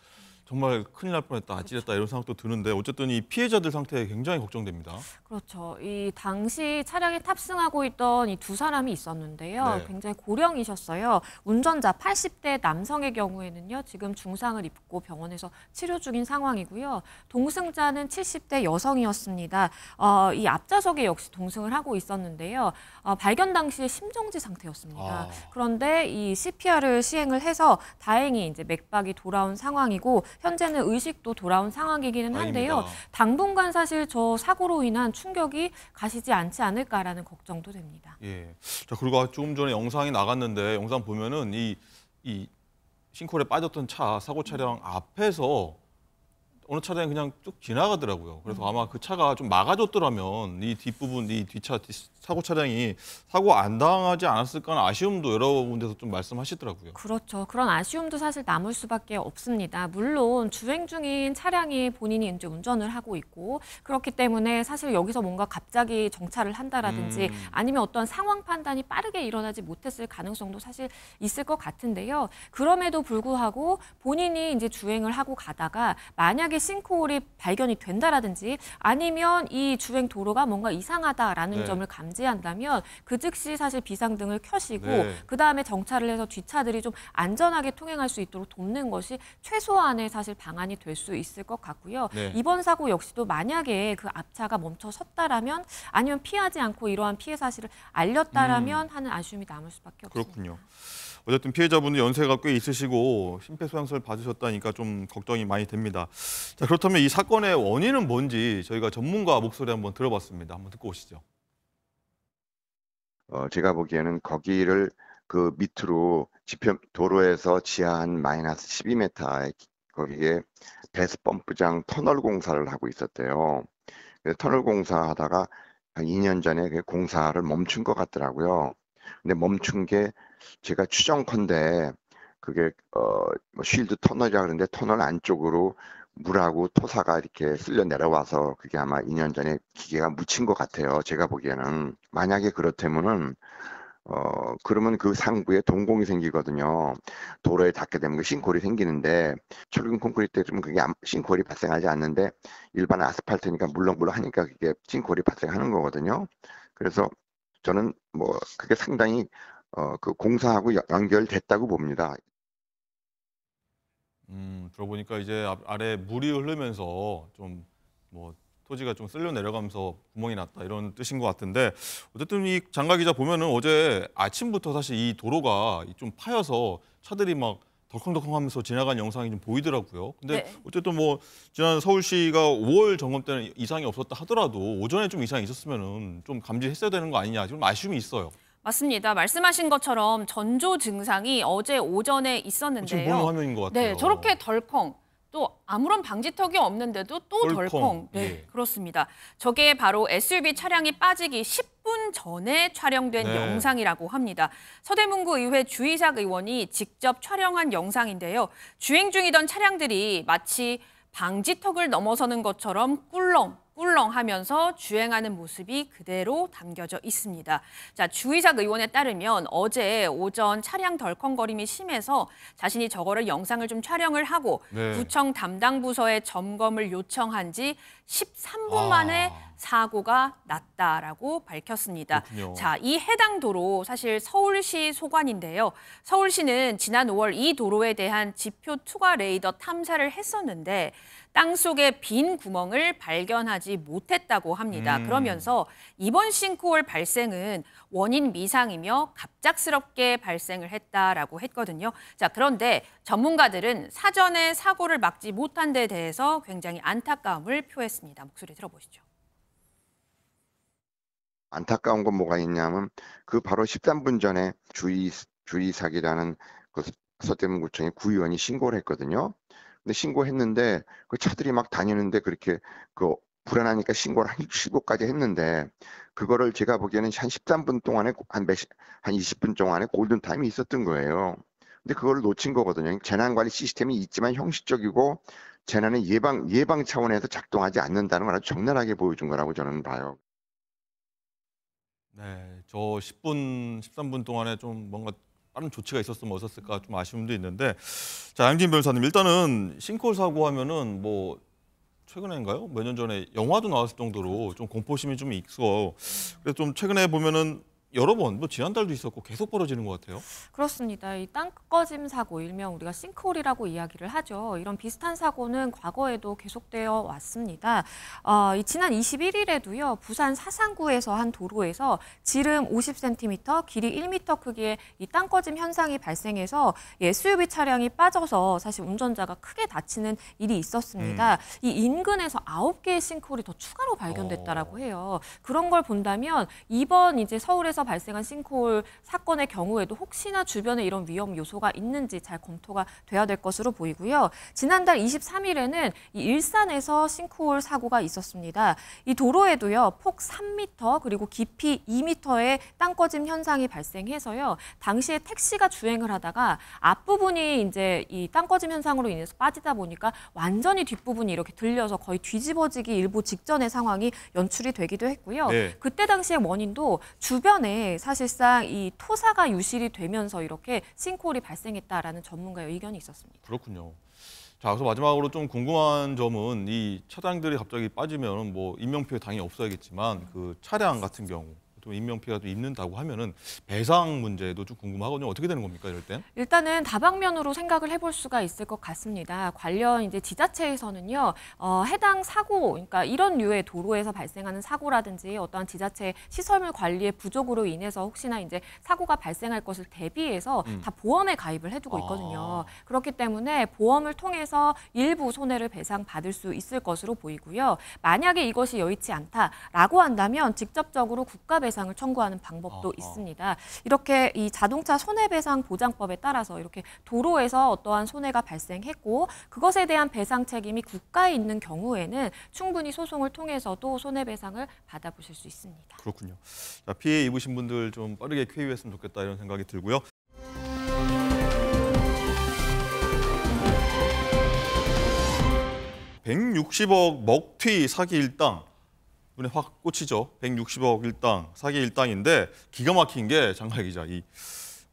정말 큰일 날 뻔했다, 아찔했다 그렇죠. 이런 생각도 드는데 어쨌든 이 피해자들 상태 에 굉장히 걱정됩니다. 그렇죠. 이 당시 차량에 탑승하고 있던 이 두 사람이 있었는데요. 네. 굉장히 고령이셨어요. 운전자 80대 남성의 경우에는요. 지금 중상을 입고 병원에서 치료 중인 상황이고요. 동승자는 70대 여성이었습니다. 어, 이 앞좌석에 역시 동승을 하고 있었는데요. 어, 발견 당시에 심정지 상태였습니다. 아. 그런데 이 CPR을 시행을 해서 다행히 이제 맥박이 돌아온 상황이고 현재는 의식도 돌아온 상황이기는 한데요. 아닙니다. 당분간 사실 저 사고로 인한 충격이 가시지 않지 않을까라는 걱정도 됩니다. 예. 자 그리고 조금 전에 영상이 나갔는데 영상 보면은 이이 싱크홀에 빠졌던 차 사고 차량 앞에서 어느 차량이 그냥 쭉 지나가더라고요. 그래서 음. 아마 그 차가 좀 막아줬더라면 이 뒷부분, 이 뒤차 사고 차량이 사고 안 당하지 않았을까 하는 아쉬움도 여러 군데서 좀 말씀하시더라고요. 그렇죠. 그런 아쉬움도 사실 남을 수밖에 없습니다. 물론 주행 중인 차량이 본인이 이제 운전을 하고 있고 그렇기 때문에 사실 여기서 뭔가 갑자기 정차를 한다라든지 음. 아니면 어떤 상황 판단이 빠르게 일어나지 못했을 가능성도 사실 있을 것 같은데요. 그럼에도 불구하고 본인이 이제 주행을 하고 가다가 만약에 만약에 싱크홀이 발견이 된다라든지 아니면 이 주행 도로가 뭔가 이상하다라는 네. 점을 감지한다면 그 즉시 사실 비상등을 켜시고 네. 그 다음에 정차를 해서 뒷차들이 좀 안전하게 통행할 수 있도록 돕는 것이 최소한의 사실 방안이 될 수 있을 것 같고요. 네. 이번 사고 역시도 만약에 그 앞차가 멈춰 섰다라면 아니면 피하지 않고 이러한 피해 사실을 알렸다라면 음. 하는 아쉬움이 남을 수밖에 없습니다. 그렇군요. 어쨌든 피해자분들 연세가 꽤 있으시고 심폐소생술 받으셨다니까 좀 걱정이 많이 됩니다. 자 그렇다면 이 사건의 원인은 뭔지 저희가 전문가 목소리 한번 들어봤습니다. 한번 듣고 오시죠. 어, 제가 보기에는 거기를 그 밑으로 지평 도로에서 지하 한 마이너스 12m에 거기에 배스 펌프장 터널 공사를 하고 있었대요. 터널 공사하다가 한 2년 전에 그 공사를 멈춘 것 같더라고요. 근데 멈춘 게 제가 추정컨대 그게 어, 뭐 쉴드 터널이라 그러는데 터널 안쪽으로 물하고 토사가 이렇게 쓸려 내려와서 그게 아마 2년 전에 기계가 묻힌 것 같아요. 제가 보기에는 만약에 그렇다면은 어 그러면 그 상부에 동공이 생기거든요. 도로에 닿게 되면 그 싱크홀이 생기는데 철근 콘크리트에 좀 그게 싱크홀이 발생하지 않는데 일반 아스팔트니까 물렁물렁 하니까 그게 싱크홀이 발생하는 거거든요. 그래서 저는 뭐 그게 상당히 어, 그 공사하고 연결됐다고 봅니다. 음, 들어보니까 이제 아래 물이 흐르면서 좀 뭐 토지가 좀 쓸려 내려가면서 구멍이 났다 이런 뜻인 것 같은데 어쨌든 이 장가 기자 보면은 어제 아침부터 사실 이 도로가 좀 파여서 차들이 막 덜컹덜컹하면서 지나간 영상이 좀 보이더라고요. 근데 네. 어쨌든 뭐 지난 서울시가 5월 점검 때는 이상이 없었다 하더라도 오전에 좀 이상이 있었으면은 좀 감지했어야 되는 거 아니냐 좀 아쉬움이 있어요. 맞습니다. 말씀하신 것처럼 전조 증상이 어제 오전에 어, 있었는데요. 지금 보는 화면인 것 네, 같아요. 네, 저렇게 덜컹. 또 아무런 방지턱이 없는데도 또 덜컹. 덜컹. 네, 네, 그렇습니다. 저게 바로 SUV 차량이 빠지기 10분 전에 촬영된 네. 영상이라고 합니다. 서대문구 의회 주의삭 의원이 직접 촬영한 영상인데요. 주행 중이던 차량들이 마치 방지턱을 넘어서는 것처럼 꿀렁 꿀렁하면서 주행하는 모습이 그대로 담겨져 있습니다. 자, 주의작 의원에 따르면 어제 오전 차량 덜컹거림이 심해서 자신이 저거를 영상을 좀 촬영을 하고 네. 구청 담당 부서에 점검을 요청한 지 13분 아. 만에 아. 사고가 났다라고 밝혔습니다. 그렇군요. 자, 이 해당 도로 사실 서울시 소관인데요. 서울시는 지난 5월 이 도로에 대한 지표 투과 레이더 탐사를 했었는데 땅속의 빈 구멍을 발견하지 못했다고 합니다. 음. 그러면서 이번 싱크홀 발생은 원인 미상이며 갑작스럽게 발생을 했다라고 했거든요. 자, 그런데 전문가들은 사전에 사고를 막지 못한 데 대해서 굉장히 안타까움을 표했습니다. 목소리 들어보시죠. 안타까운 건 뭐가 있냐면 그 바로 13분 전에 주의 주의 사기라는 그 서대문구청의 구의원이 신고를 했거든요. 근데 신고했는데 그 차들이 막 다니는데 그렇게 그 불안하니까 신고를 한 60호까지 했는데 그거를 제가 보기에는 한 13분 동안에 한몇한 20분 동안에 골든 타임이 있었던 거예요. 근데 그걸 놓친 거거든요. 재난 관리 시스템이 있지만 형식적이고 재난의 예방 예방 차원에서 작동하지 않는다는 걸 아주 적나라하게 보여준 거라고 저는 봐요. 네, 저 10분, 13분 동안에 좀 뭔가 다른 조치가 있었으면 어땠을까 좀 아쉬움도 있는데 자 양진 변호사님 일단은 싱크홀 사고 하면은 뭐 최근인가요? 몇 년 전에 영화도 나왔을 정도로 좀 공포심이 좀 있어. 그래서 좀 최근에 보면은 여러 번, 뭐 지난달도 있었고 계속 벌어지는 것 같아요. 그렇습니다. 이 땅꺼짐 사고, 일명 우리가 싱크홀이라고 이야기를 하죠. 이런 비슷한 사고는 과거에도 계속되어 왔습니다. 어, 이 지난 21일에도요, 부산 사상구에서 한 도로에서 지름 50cm, 길이 1m 크기의 이 땅꺼짐 현상이 발생해서 SUV 예, 차량이 빠져서 사실 운전자가 크게 다치는 일이 있었습니다. 음. 이 인근에서 9개의 싱크홀이 더 추가로 발견됐다라고 어. 해요. 그런 걸 본다면 이번 이제 서울에서 서울에서 발생한 싱크홀 사건의 경우에도 혹시나 주변에 이런 위험 요소가 있는지 잘 검토가 돼야 될 것으로 보이고요. 지난달 23일에는 이 일산에서 싱크홀 사고가 있었습니다. 이 도로에도요. 폭 3m 그리고 깊이 2m의 땅꺼짐 현상이 발생해서요. 당시에 택시가 주행을 하다가 앞부분이 이제 이 땅꺼짐 현상으로 인해서 빠지다 보니까 완전히 뒷부분이 이렇게 들려서 거의 뒤집어지기 일보 직전의 상황이 연출이 되기도 했고요. 네. 그때 당시의 원인도 주변에 때문에 사실상 이 토사가 유실이 되면서 이렇게 싱크홀이 발생했다라는 전문가의 의견이 있었습니다. 그렇군요. 자, 그래서 마지막으로 좀 궁금한 점은 이 차량들이 갑자기 빠지면 뭐 인명피해 당연히 없어야겠지만 그 차량 같은 경우 또 인명피해가 있는다고 하면은 배상 문제도 좀 궁금하거든요. 어떻게 되는 겁니까 이럴 땐? 일단은 다방면으로 생각을 해볼 수가 있을 것 같습니다. 관련 이제 지자체에서는요, 어, 해당 사고, 그러니까 이런 류의 도로에서 발생하는 사고라든지 어떠한 지자체 시설물 관리의 부족으로 인해서 혹시나 이제 사고가 발생할 것을 대비해서 음. 다 보험에 가입을 해두고 아. 있거든요. 아. 그렇기 때문에 보험을 통해서 일부 손해를 배상받을 수 있을 것으로 보이고요. 만약에 이것이 여의치 않다라고 한다면 직접적으로 국가 배상 손해배상을 청구하는 방법도 어, 있습니다. 이렇게 이 자동차 손해배상 보장법에 따라서 이렇게 도로에서 어떠한 손해가 발생했고 그것에 대한 배상 책임이 국가에 있는 경우에는 충분히 소송을 통해서도 손해배상을 받아보실 수 있습니다. 그렇군요. 자, 피해 입으신 분들 좀 빠르게 쾌유했으면 좋겠다 이런 생각이 들고요. 백육십억 먹튀 사기 일당 눈에 확 꽂히죠. 160억 일당, 사기 일당인데 기가 막힌 게 장갈 기자 이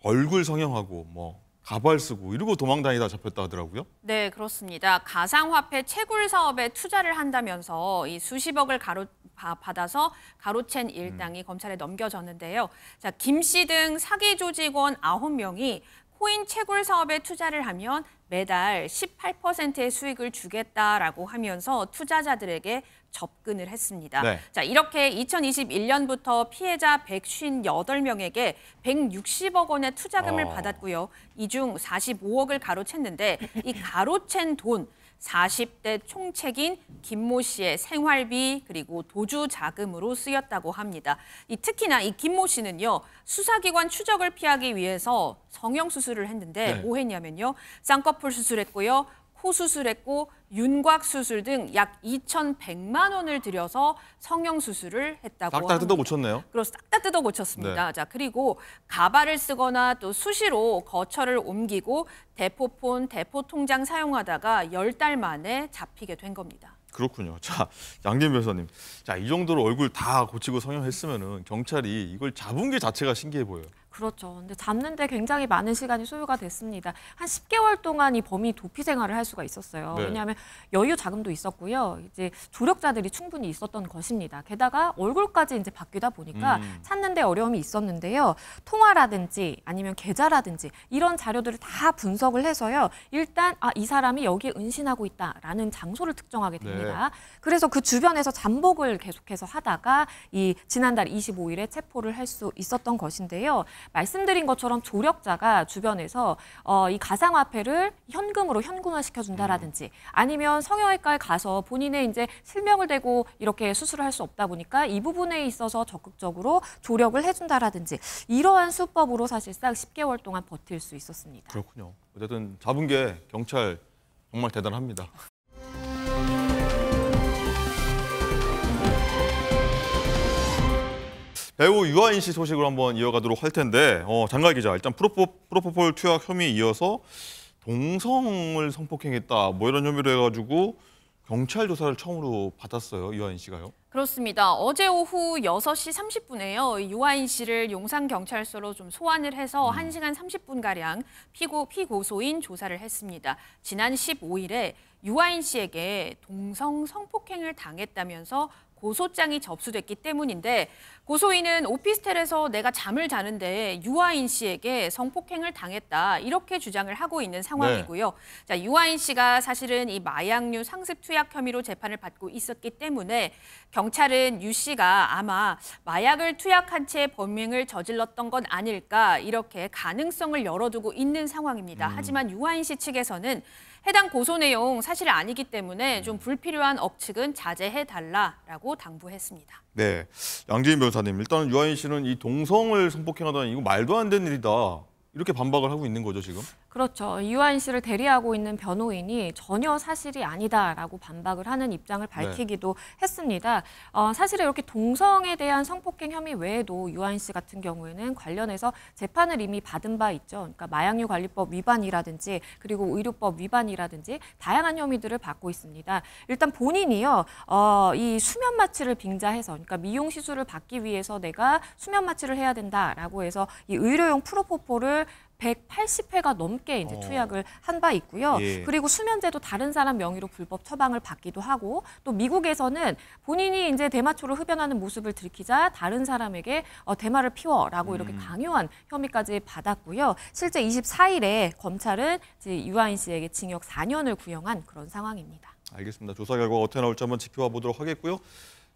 얼굴 성형하고 뭐 가발 쓰고 이러고 도망다니다 잡혔다 하더라고요. 네, 그렇습니다. 가상화폐 채굴 사업에 투자를 한다면서 이 수십억을 가로, 받아서 가로챈 일당이 음. 검찰에 넘겨졌는데요. 자, 김씨 등 사기 조직원 9명이 코인 채굴 사업에 투자를 하면 매달 18%의 수익을 주겠다라고 하면서 투자자들에게 접근을 했습니다. 네. 자, 이렇게 2021년부터 피해자 158명에게 160억 원의 투자금을 어... 받았고요. 이 중 45억을 가로챘는데 이 가로챈 돈 40대 총책인 김모 씨의 생활비 그리고 도주 자금으로 쓰였다고 합니다. 이 특히나 이 김 모 씨는요 수사기관 추적을 피하기 위해서 성형 수술을 했는데 네. 뭐 했냐면요 쌍꺼풀 수술했고요 코수술했고 윤곽 수술 등 약 2,100만 원을 들여서 성형 수술을 했다고 합니다. 싹다 뜯어 고쳤네요. 그럼 싹다 뜯어 고쳤습니다. 네. 자 그리고 가발을 쓰거나 또 수시로 거처를 옮기고 대포폰, 대포통장 사용하다가 열 달 만에 잡히게 된 겁니다. 그렇군요. 자, 양진 변호사님. 자, 이 정도로 얼굴 다 고치고 성형했으면 경찰이 이걸 잡은 게 자체가 신기해 보여요. 그렇죠. 근데 잡는데 굉장히 많은 시간이 소요가 됐습니다. 한 10개월 동안 이 범위 도피 생활을 할 수가 있었어요. 네. 왜냐하면 여유 자금도 있었고요. 이제 조력자들이 충분히 있었던 것입니다. 게다가 얼굴까지 이제 바뀌다 보니까 음. 찾는데 어려움이 있었는데요. 통화라든지 아니면 계좌라든지 이런 자료들을 다 분석을 해서요. 일단 아, 이 사람이 여기에 은신하고 있다라는 장소를 특정하게 네. 됩니다. 네. 그래서 그 주변에서 잠복을 계속해서 하다가 이 지난달 25일에 체포를 할 수 있었던 것인데요. 말씀드린 것처럼 조력자가 주변에서 어, 이 가상화폐를 현금으로 현금화 시켜준다라든지 아니면 성형외과에 가서 본인의 이제 실명을 대고 이렇게 수술을 할 수 없다 보니까 이 부분에 있어서 적극적으로 조력을 해준다라든지 이러한 수법으로 사실상 10개월 동안 버틸 수 있었습니다. 그렇군요. 어쨌든 잡은 게 경찰 정말 대단합니다. 배우 유아인 씨 소식으로 한번 이어가도록 할 텐데 어, 장갈 기자 일단 프로포, 프로포폴 투약 혐의에 이어서 동성을 성폭행했다 뭐 이런 혐의로 해가지고 경찰 조사를 처음으로 받았어요 유아인 씨가요. 그렇습니다. 어제 오후 6시 30분에요. 유아인 씨를 용산경찰서로 좀 소환을 해서 음. 1시간 30분가량 피고, 피고소인 조사를 했습니다. 지난 15일에 유아인 씨에게 동성 성폭행을 당했다면서 고소장이 접수됐기 때문인데 고소인은 오피스텔에서 내가 잠을 자는데 유아인 씨에게 성폭행을 당했다 이렇게 주장을 하고 있는 상황이고요. 네. 자 유아인 씨가 사실은 이 마약류 상습 투약 혐의로 재판을 받고 있었기 때문에 경찰은 유 씨가 아마 마약을 투약한 채 범행을 저질렀던 건 아닐까 이렇게 가능성을 열어두고 있는 상황입니다. 음. 하지만 유아인 씨 측에서는 해당 고소 내용 사실 아니기 때문에 음. 좀 불필요한 억측은 자제해달라라고 당부했습니다. 네, 양재인 변호사님 일단 유아인 씨는 이 동성을 성폭행하다니 이거 말도 안 되는 일이다. 이렇게 반박을 하고 있는 거죠 지금? 그렇죠. 유한 씨를 대리하고 있는 변호인이 전혀 사실이 아니다라고 반박을 하는 입장을 네. 밝히기도 네. 했습니다. 어, 사실 이렇게 동성에 대한 성폭행 혐의 외에도 유한 씨 같은 경우에는 관련해서 재판을 이미 받은 바 있죠. 그러니까 마약류 관리법 위반이라든지 그리고 의료법 위반이라든지 다양한 혐의들을 받고 있습니다. 일단 본인이요 어, 이 수면 마취를 빙자해서 그러니까 미용 시술을 받기 위해서 내가 수면 마취를 해야 된다라고 해서 이 의료용 프로포폴을 180회가 넘게 이제 어. 투약을 한 바 있고요. 예. 그리고 수면제도 다른 사람 명의로 불법 처방을 받기도 하고 또 미국에서는 본인이 이제 대마초를 흡연하는 모습을 들키자 다른 사람에게 어, 대마를 피워라고 음. 이렇게 강요한 혐의까지 받았고요. 실제 24일에 검찰은 이제 유아인 씨에게 징역 4년을 구형한 그런 상황입니다. 알겠습니다. 조사 결과가 어떻게 나올지 한번 지켜봐 보도록 하겠고요.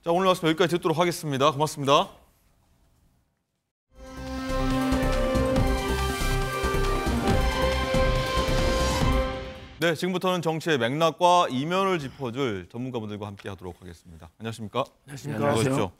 자, 오늘 말씀 여기까지 듣도록 하겠습니다. 고맙습니다. 네, 지금부터는 정치의 맥락과 이면을 짚어줄 전문가분들과 함께하도록 하겠습니다. 안녕하십니까? 안녕하십니까? 네, 안녕하세요.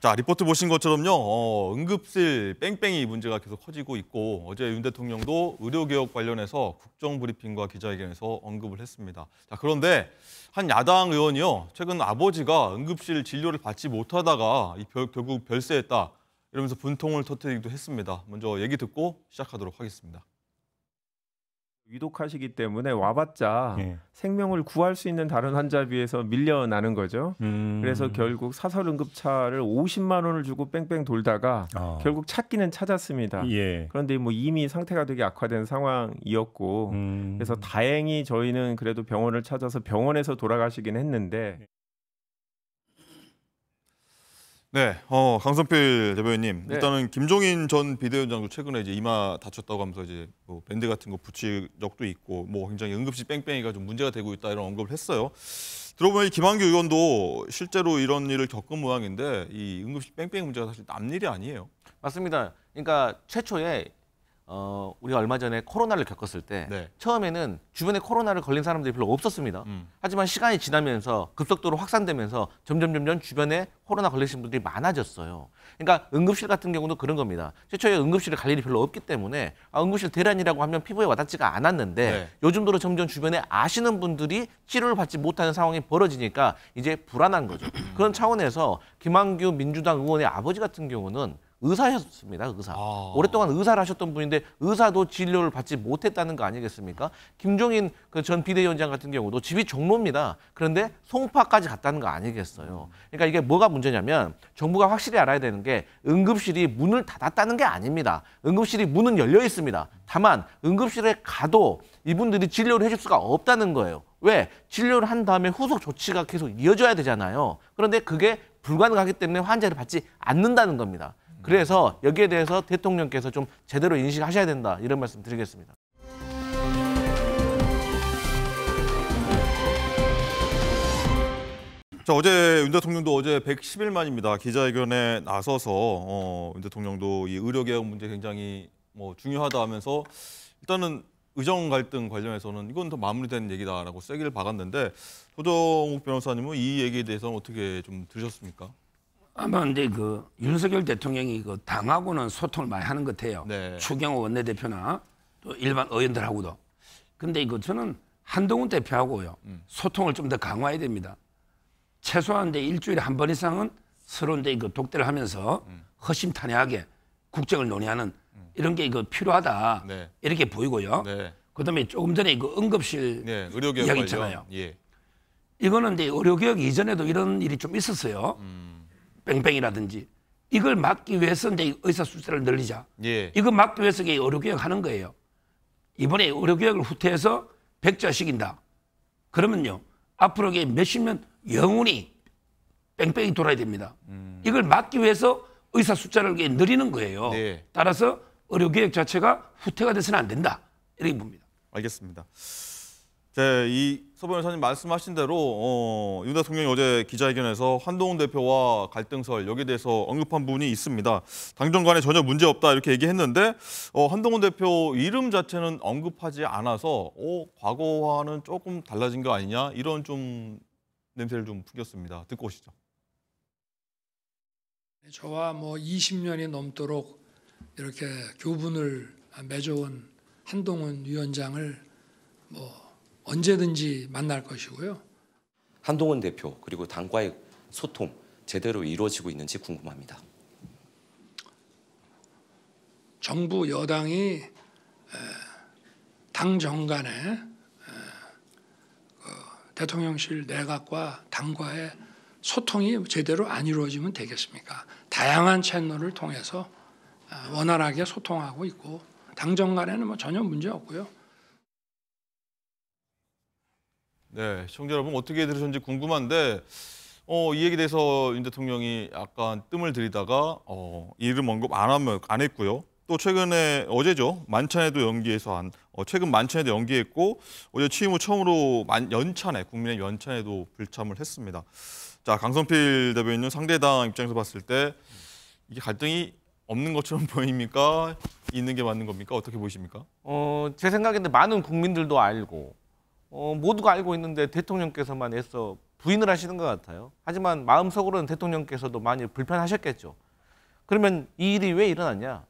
자, 리포트 보신 것처럼요. 어, 응급실 뺑뺑이 문제가 계속 커지고 있고 어제 윤 대통령도 의료개혁 관련해서 국정브리핑과 기자회견에서 언급을 했습니다. 자, 그런데 한 야당 의원이요. 최근 아버지가 응급실 진료를 받지 못하다가 별, 결국 별세했다. 이러면서 분통을 터뜨리기도 했습니다. 먼저 얘기 듣고 시작하도록 하겠습니다. 위독하시기 때문에 와봤자 예. 생명을 구할 수 있는 다른 환자 비해서 밀려나는 거죠. 음. 그래서 결국 사설 응급차를 50만 원을 주고 뺑뺑 돌다가 어. 결국 찾기는 찾았습니다. 예. 그런데 뭐 이미 상태가 되게 악화된 상황이었고 음. 그래서 다행히 저희는 그래도 병원을 찾아서 병원에서 돌아가시긴 했는데 예. 네, 어, 강선필 대변인님 네. 일단은 김종인 전 비대위원장도 최근에 이제 이마 다쳤다고 하면서 이제 뭐 밴드 같은 거붙일 적도 있고 뭐 굉장히 응급실 뺑뺑이가 좀 문제가 되고 있다 이런 언급을 했어요. 들어보면 이 김한규 의원도 실제로 이런 일을 겪은 모양인데 이 응급실 뺑뺑이 문제가 사실 남 일이 아니에요. 맞습니다. 그러니까 최초에 어, 우리가 얼마 전에 코로나를 겪었을 때 네. 처음에는 주변에 코로나를 걸린 사람들이 별로 없었습니다. 음. 하지만 시간이 지나면서 급속도로 확산되면서 점점 점점 주변에 코로나 걸리신 분들이 많아졌어요. 그러니까 응급실 같은 경우도 그런 겁니다. 최초에 응급실을 갈 일이 별로 없기 때문에 아, 응급실 대란이라고 하면 피부에 와닿지가 않았는데 네. 요즘 도로 점점 주변에 아시는 분들이 치료를 받지 못하는 상황이 벌어지니까 이제 불안한 거죠. 그런 차원에서 김한규 민주당 의원의 아버지 같은 경우는 의사였습니다. 의사. 아... 오랫동안 의사를 하셨던 분인데 의사도 진료를 받지 못했다는 거 아니겠습니까? 김종인 그전 비대위원장 같은 경우도 집이 종로입니다. 그런데 송파까지 갔다는 거 아니겠어요. 그러니까 이게 뭐가 문제냐면 정부가 확실히 알아야 되는 게 응급실이 문을 닫았다는 게 아닙니다. 응급실이 문은 열려 있습니다. 다만 응급실에 가도 이분들이 진료를 해줄 수가 없다는 거예요. 왜? 진료를 한 다음에 후속 조치가 계속 이어져야 되잖아요. 그런데 그게 불가능하기 때문에 환자를 받지 않는다는 겁니다. 그래서 여기에 대해서 대통령께서 좀 제대로 인식하셔야 된다 이런 말씀 드리겠습니다. 자, 어제 윤 대통령도 어제 1 1 1 만입니다. 기자회견에 나서서 어, 윤 대통령도 이 의료개혁 문제 굉장히 뭐 중요하다 하면서 일단은 의정 갈등 관련해서는 이건 더 마무리된 얘기다라고 세기를 박았는데 도정욱 변호사님은 이 얘기에 대해서는 어떻게 좀 들으셨습니까? 아마 근데 그 윤석열 대통령이 그 당하고는 소통을 많이 하는 것 같아요. 네. 추경호 원내대표나 또 일반 의원들하고도. 근데 이거 저는 한동훈 대표하고요. 음. 소통을 좀 더 강화해야 됩니다. 최소한 이제 일주일에 한 번 이상은 서로 이제 그 독대를 하면서 음. 허심탄회하게 국정을 논의하는 음. 이런 게 이거 필요하다. 네. 이렇게 보이고요. 네. 그다음에 조금 전에 그 응급실 네, 이야기 있잖아요. 예. 이거는 이제 의료개혁 이전에도 이런 일이 좀 있었어요. 음. 뺑뺑이라든지 이걸 막기 위해서 이제 의사 숫자를 늘리자. 예. 이거 막기 위해서 의료개혁 하는 거예요. 이번에 의료개혁을 후퇴해서 백자 식인다 그러면요. 앞으로 몇십 년 영원히 뺑뺑이 돌아야 됩니다. 음. 이걸 막기 위해서 의사 숫자를 늘리는 거예요. 네. 따라서 의료계혁 자체가 후퇴가 돼서는 안 된다. 이렇게 봅니다. 알겠습니다. 네, 이 서범 여사님 말씀하신 대로 어, 윤대성령이 어제 기자회견에서 한동훈 대표와 갈등설 여기에 대해서 언급한 부분이 있습니다. 당정 간에 전혀 문제 없다 이렇게 얘기했는데 어, 한동훈 대표 이름 자체는 언급하지 않아서 어, 과거와는 조금 달라진 거 아니냐 이런 좀 냄새를 좀 풍겼습니다. 듣고 오시죠. 네, 저와 뭐 20년이 넘도록 이렇게 교분을 아, 맺어온 한동훈 위원장을 뭐 언제든지 만날 것이고요. 한동훈 대표 그리고 당과의 소통 제대로 이루어지고 있는지 궁금합니다. 정부 여당이 당 정간에 그 대통령실 내각과 당과의 소통이 제대로 안 이루어지면 되겠습니까? 다양한 채널을 통해서 아, 원활하게 소통하고 있고 당정 간에는 뭐 전혀 문제 없고요. 네, 시청자 여러분 어떻게 들으셨는지 궁금한데 어, 이 얘기에 대해서 윤 대통령이 약간 뜸을 들이다가 어, 이름 언급 안 하면 안 했고요. 또 최근에 어제죠 만찬에도 연기해서 한 어, 최근 만찬에도 연기했고 어제 취임 후 처음으로 만, 연찬에 국민의 연찬에도 불참을 했습니다. 자 강성필 대변인은 상대당 입장에서 봤을 때 이게 갈등이 없는 것처럼 보입니까? 있는 게 맞는 겁니까? 어떻게 보십니까? 어, 제 생각에는 많은 국민들도 알고 어, 모두가 알고 있는데 대통령께서만 애써 부인을 하시는 것 같아요. 하지만 마음속으로는 대통령께서도 많이 불편하셨겠죠. 그러면 이 일이 왜 일어났냐?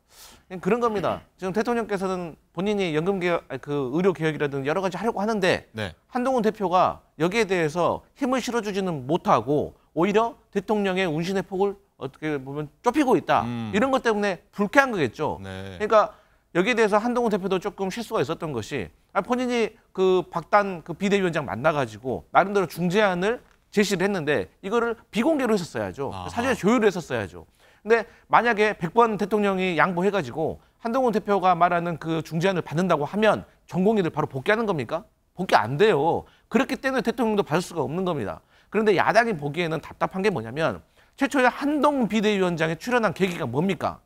그런 겁니다. 지금 대통령께서는 본인이 연금 개혁, 그 의료 개혁이라든지 여러 가지 하려고 하는데 네. 한동훈 대표가 여기에 대해서 힘을 실어주지는 못하고 오히려 대통령의 운신의 폭을 어떻게 보면 좁히고 있다. 음. 이런 것 때문에 불쾌한 거겠죠. 네. 그러니까 여기에 대해서 한동훈 대표도 조금 실수가 있었던 것이 아, 본인이 그 박단 그 비대위원장 만나가지고 나름대로 중재안을 제시를 했는데 이거를 비공개로 했었어야죠. 아하. 사전에 조율을 했었어야죠. 근데 만약에 백번 대통령이 양보해가지고 한동훈 대표가 말하는 그 중재안을 받는다고 하면 전공의들 바로 복귀하는 겁니까? 복귀 안 돼요. 그렇기 때문에 대통령도 받을 수가 없는 겁니다. 그런데 야당이 보기에는 답답한 게 뭐냐면 최초에 한동 훈 비대위원장에 출연한 계기가 뭡니까?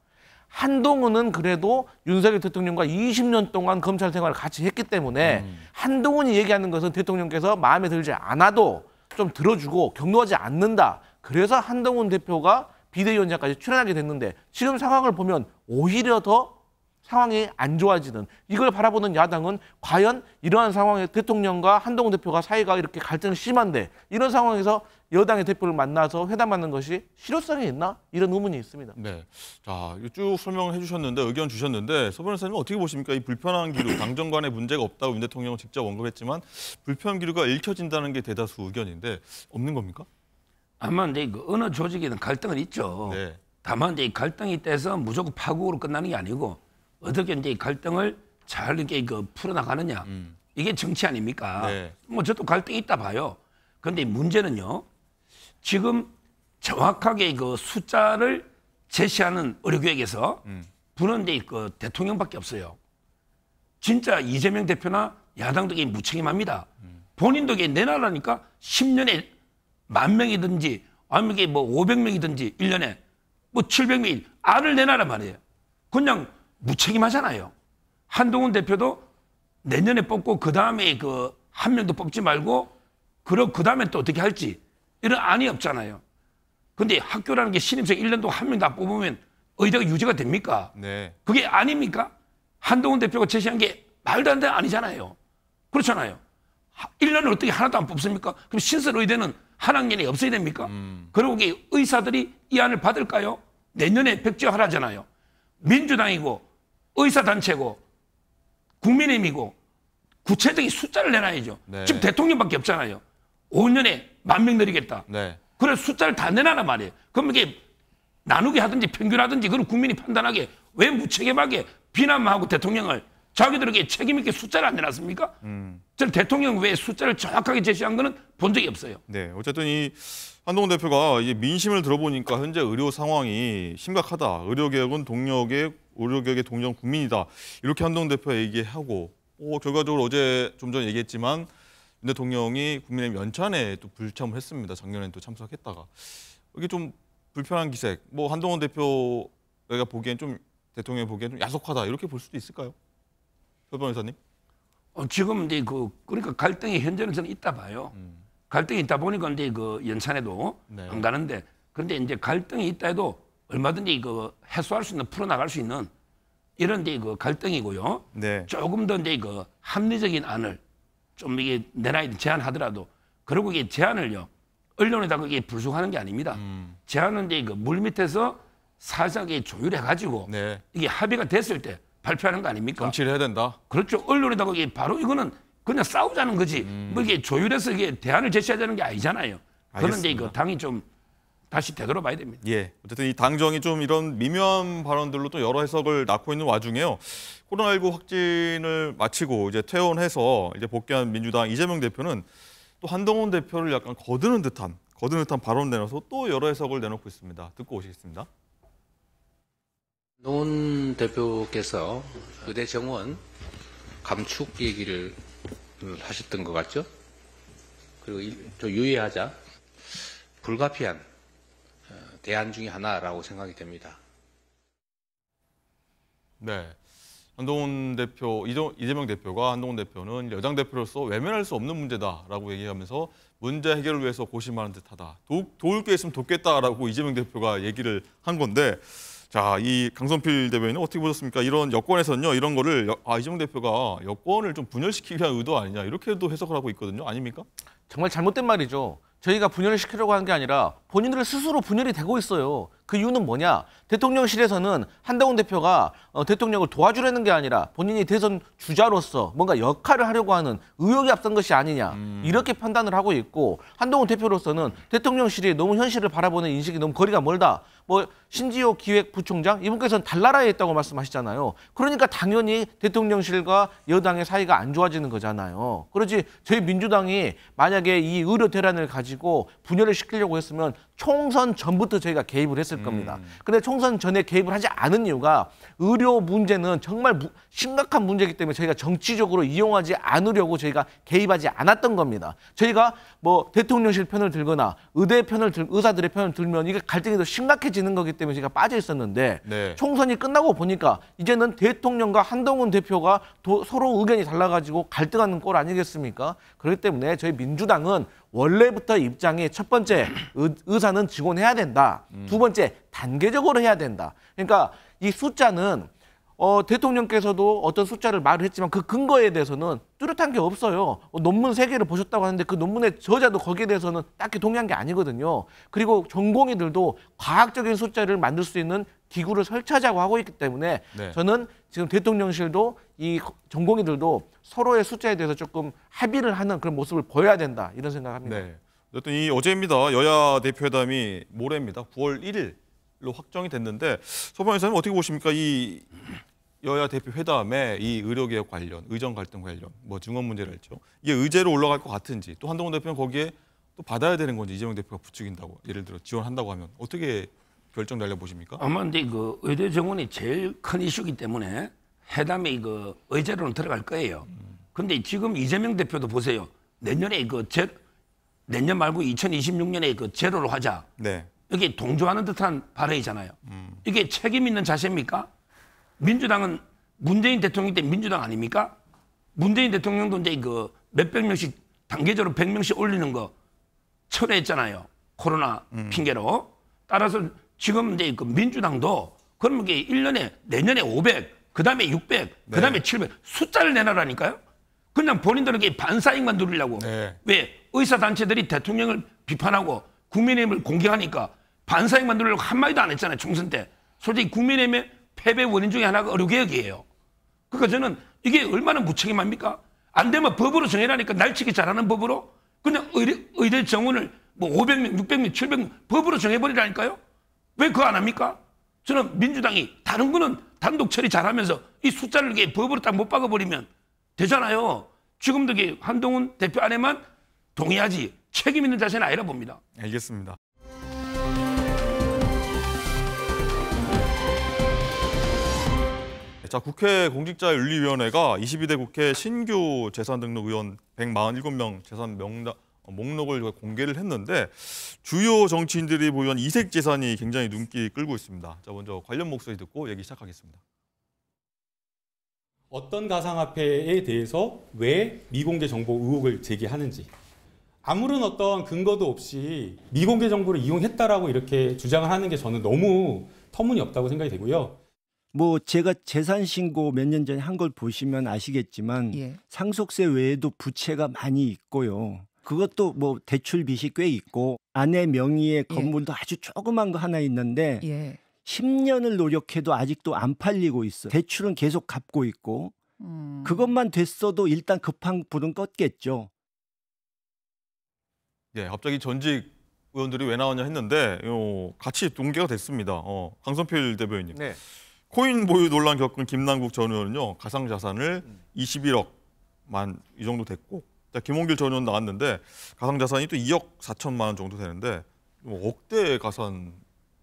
한동훈은 그래도 윤석열 대통령과 20년 동안 검찰 생활을 같이 했기 때문에 음. 한동훈이 얘기하는 것은 대통령께서 마음에 들지 않아도 좀 들어주고 격려하지 않는다. 그래서 한동훈 대표가 비대위원장까지 출연하게 됐는데 지금 상황을 보면 오히려 더 상황이 안 좋아지는 이걸 바라보는 야당은 과연 이러한 상황에 대통령과 한동훈 대표가 사이가 이렇게 갈등이 심한데 이런 상황에서 여당의 대표를 만나서 회담하는 것이 실효성이 있나 이런 의문이 있습니다. 네, 자쭉 설명을 해주셨는데 의견 주셨는데 서 변호사님 어떻게 보십니까? 이 불편한 기류, 당정 간의 문제가 없다고 윤 대통령은 직접 언급했지만 불편 기류가 읽혀진다는 게 대다수 의견인데 없는 겁니까? 아마 이제 어느 조직이든 갈등은 있죠. 네. 다만 이제 갈등이 돼서 무조건 파국으로 끝나는 게 아니고 어떻게 이제 갈등을 잘 이렇게 그 풀어나가느냐. 음. 이게 정치 아닙니까? 네. 뭐 저도 갈등이 있다 봐요. 근데 문제는요. 지금 정확하게 그 숫자를 제시하는 의료계획에서 음. 부는 데그 대통령밖에 없어요. 진짜 이재명 대표나 야당도 이 무책임합니다. 음. 본인도 이내 놔라니까 10년에 만 명이든지 아니면 이게 뭐 500명이든지 1년에 뭐 700명이 알을 내놔라 말이에요. 그냥 무책임하잖아요. 한동훈 대표도 내년에 뽑고 그 다음에 그 한 명도 뽑지 말고 그러 그 다음에 또 어떻게 할지 이런 안이 없잖아요. 근데 학교라는 게 신입생 1년 동안 한 명 다 뽑으면 의대가 유지가 됩니까? 네. 그게 아닙니까? 한동훈 대표가 제시한 게 말도 안 되는 아니잖아요. 그렇잖아요. 1년을 어떻게 하나도 안 뽑습니까? 그럼 신설 의대는 한 학년이 없어야 됩니까? 음. 그러고 의사들이 이 안을 받을까요? 내년에 백지화하라잖아요. 민주당이고 의사단체고 국민의힘이고 구체적인 숫자를 내놔야죠. 네. 지금 대통령밖에 없잖아요. 5년에 만명내리겠다 네. 그래 숫자를 다 내놔라 말이에요. 그럼 이게 나누기 하든지 평균하든지 그걸 국민이 판단하게 왜 무책임하게 비난하고 대통령을 자기들에게 책임 있게 숫자를 안 내놨습니까? 음. 저는 대통령 외에 숫자를 정확하게 제시한 거는 본 적이 없어요. 네, 어쨌든 이 한동훈 대표가 이제 민심을 들어보니까 현재 의료 상황이 심각하다. 의료 개혁은 동력의 우료격의 동정 국민이다. 이렇게 한동 대표가 얘기하고 어, 결과적으로 어제 좀전에 얘기했지만 윤 대통령이 국민의힘 연찬에 또 불참을 했습니다. 작년에또 참석했다가. 이게 좀 불편한 기색. 뭐 한동훈 대표가 보기엔 좀 대통령이 보기엔 좀 야속하다 이렇게 볼 수도 있을까요? 표 변호사님. 어, 지금 이제 그 그러니까 갈등이 현재는 저는 있다 봐요. 음. 갈등이 있다 보니까 이제 그 연찬에도 네. 안 가는데 그런데 이제 갈등이 있다 해도 얼마든지 그 해소할 수 있는 풀어나갈 수 있는 이런 데그 갈등이고요. 네. 조금 더 이제 그 합리적인 안을 좀 이게 내놔야 제안하더라도 결국 이게 제안을요 언론에다 그게 불쑥하는 게 아닙니다. 음. 제안은 이제 그물 밑에서 사상상 조율해 가지고 네. 이게 합의가 됐을 때 발표하는 거 아닙니까? 정치를 해야 된다. 그렇죠. 언론에다 그게 바로 이거는 그냥 싸우자는 거지. 뭐 음. 뭐 이게 조율해서 이게 대안을 제시해야 되는 게 아니잖아요. 그런데 이거 당이 좀 다시 되돌아봐야 됩니다. 예. 어쨌든 이 당정이 좀 이런 미묘한 발언들로 또 여러 해석을 낳고 있는 와중에요. 코로나19 확진을 마치고 이제 퇴원해서 이제 복귀한 민주당 이재명 대표는 또 한동훈 대표를 약간 거드는 듯한 거드는 듯한 발언 내놔서 또 여러 해석을 내놓고 있습니다. 듣고 오시겠습니다. 노은 대표께서 의대 정원 감축 얘기를 하셨던 것 같죠? 그리고 유의하자 불가피한 대안 중의 하나라고 생각이 됩니다. 네. 한동훈 대표, 이재명 대표가 한동훈 대표는 여당 대표로서 외면할 수 없는 문제다라고 얘기하면서 문제 해결을 위해서 고심하는 듯하다. 도, 도울 게 있으면 돕겠다라고 이재명 대표가 얘기를 한 건데 자, 이 강선필 대변인 어떻게 보셨습니까? 이런 여권에서는요, 이런 거를 여, 아 이재명 대표가 여권을 좀 분열시키기 위한 의도 아니냐 이렇게도 해석을 하고 있거든요, 아닙니까? 정말 잘못된 말이죠. 저희가 분열을 시키려고 하는 게 아니라 본인들 스스로 분열이 되고 있어요. 그 이유는 뭐냐? 대통령실에서는 한동훈 대표가 어, 대통령을 도와주려는 게 아니라 본인이 대선 주자로서 뭔가 역할을 하려고 하는 의욕이 앞선 것이 아니냐 음. 이렇게 판단을 하고 있고 한동훈 대표로서는 대통령실이 너무 현실을 바라보는 인식이 너무 거리가 멀다. 뭐 신지호 기획부총장 이분께서는 달나라에 있다고 말씀하시잖아요. 그러니까 당연히 대통령실과 여당의 사이가 안 좋아지는 거잖아요. 그러지 저희 민주당이 만약에 이 의료 대란을 가지고 분열을 시키려고 했으면 총선 전부터 저희가 개입을 했을 음. 겁니다. 음. 근데 총선 전에 개입을 하지 않은 이유가 의료 문제는 정말 무, 심각한 문제이기 때문에 저희가 정치적으로 이용하지 않으려고 저희가 개입하지 않았던 겁니다. 저희가 뭐 대통령실 편을 들거나 의대 편을 들, 의사들의 편을 들면 이게 갈등이 더 심각해지는 거기 때문에 저희가 빠져 있었는데 네. 총선이 끝나고 보니까 이제는 대통령과 한동훈 대표가 도, 서로 의견이 달라가지고 갈등하는 꼴 아니겠습니까? 그렇기 때문에 저희 민주당은 원래부터 입장이 첫 번째 의사는 지원해야 된다. 음. 두 번째 단계적으로 해야 된다. 그러니까 이 숫자는 어, 대통령께서도 어떤 숫자를 말을 했지만 그 근거에 대해서는 뚜렷한 게 없어요. 어, 논문 세개를 보셨다고 하는데 그 논문의 저자도 거기에 대해서는 딱히 동의한 게 아니거든요. 그리고 전공의들도 과학적인 숫자를 만들 수 있는 기구를 설치하자고 하고 있기 때문에 네. 저는 지금 대통령실도 이 전공의들도 서로의 숫자에 대해서 조금 합의를 하는 그런 모습을 보여야 된다 이런 생각합니다. 네. 어쨌든 이 어제입니다. 여야 대표회담이 모레입니다. 9월 1일로 확정이 됐는데 소방위사님 어떻게 보십니까? 이 여야 대표 회담에 이 의료개혁 관련, 의정 갈등 관련, 뭐 증언 문제랄죠. 이게 의제로 올라갈 것 같은지 또 한동훈 대표는 거기에 또 받아야 되는 건지 이재명 대표가 부추긴다고 예를 들어 지원한다고 하면 어떻게 결정 날려보십니까? 아마 근데 그 의대 정원이 제일 큰 이슈기 때문에 해담에 그 의제로는 들어갈 거예요. 근데 지금 이재명 대표도 보세요. 내년에 그 제, 내년 말고 2026년에 그 제로로 하자. 네. 이게 동조하는 듯한 발언이잖아요. 음. 이게 책임 있는 자세입니까? 민주당은 문재인 대통령 때 민주당 아닙니까? 문재인 대통령도 이제 그 몇백 명씩 단계적으로 백 명씩 올리는 거 철회했잖아요. 코로나 음. 핑계로. 따라서 지금 이제 그 민주당도 그러면 이게 1년에 내년에 500, 그다음에 600, 그다음에 네. 700 숫자를 내놔라니까요. 그냥 본인들에게 반사익만 누리려고. 네. 왜 의사 단체들이 대통령을 비판하고 국민의힘을 공격하니까 반사익만 누리려고 한마디도 안 했잖아요. 총선 때. 솔직히 국민의힘의 패배 원인 중에 하나가 의료개혁이에요. 그러니까 저는 이게 얼마나 무책임합니까? 안 되면 법으로 정해라니까 날치기 잘하는 법으로 그냥 의대, 의대 정원을 뭐 500명, 600명, 700명 법으로 정해버리라니까요. 왜 그거 안 합니까? 저는 민주당이 다른 거는 단독 처리 잘하면서 이 숫자를 이게 법으로 딱 못 박아버리면 되잖아요. 지금도 한동훈 대표 안에만 동의하지 책임 있는 자세는 아니라 봅니다. 알겠습니다. 자, 국회 공직자윤리위원회가 22대 국회 신규 재산 등록 의원 147명 재산 명단 목록을 공개를 했는데 주요 정치인들이 보유한 이색 재산이 굉장히 눈길 끌고 있습니다. 자, 먼저 관련 목소리 듣고 얘기 시작하겠습니다. 어떤 가상화폐에 대해서 왜 미공개 정보 의혹을 제기하는지 아무런 어떤 근거도 없이 미공개 정보를 이용했다라고 이렇게 주장을 하는 게 저는 너무 터무니없다고 생각이 되고요. 뭐 제가 재산 신고 몇 년 전에 한 걸 보시면 아시겠지만 예. 상속세 외에도 부채가 많이 있고요. 그것도 뭐 대출 빚이 꽤 있고 아내 명의의 예. 건물도 예. 아주 조그만 거 하나 있는데 예. 10년을 노력해도 아직도 안 팔리고 있어. 대출은 계속 갚고 있고 음. 그것만 됐어도 일단 급한 불은 껐겠죠. 예, 갑자기 전직 의원들이 왜 나왔냐 했는데 요, 같이 동계가 됐습니다. 어, 강선필 대변인님. 네. 코인 보유 논란 겪은 김남국 전 의원은요 가상 자산을 21억만 음. 이 정도 됐고 자, 김홍길 전 의원 나왔는데 가상 자산이 또 2억 4천만 원 정도 되는데 뭐 억대 가산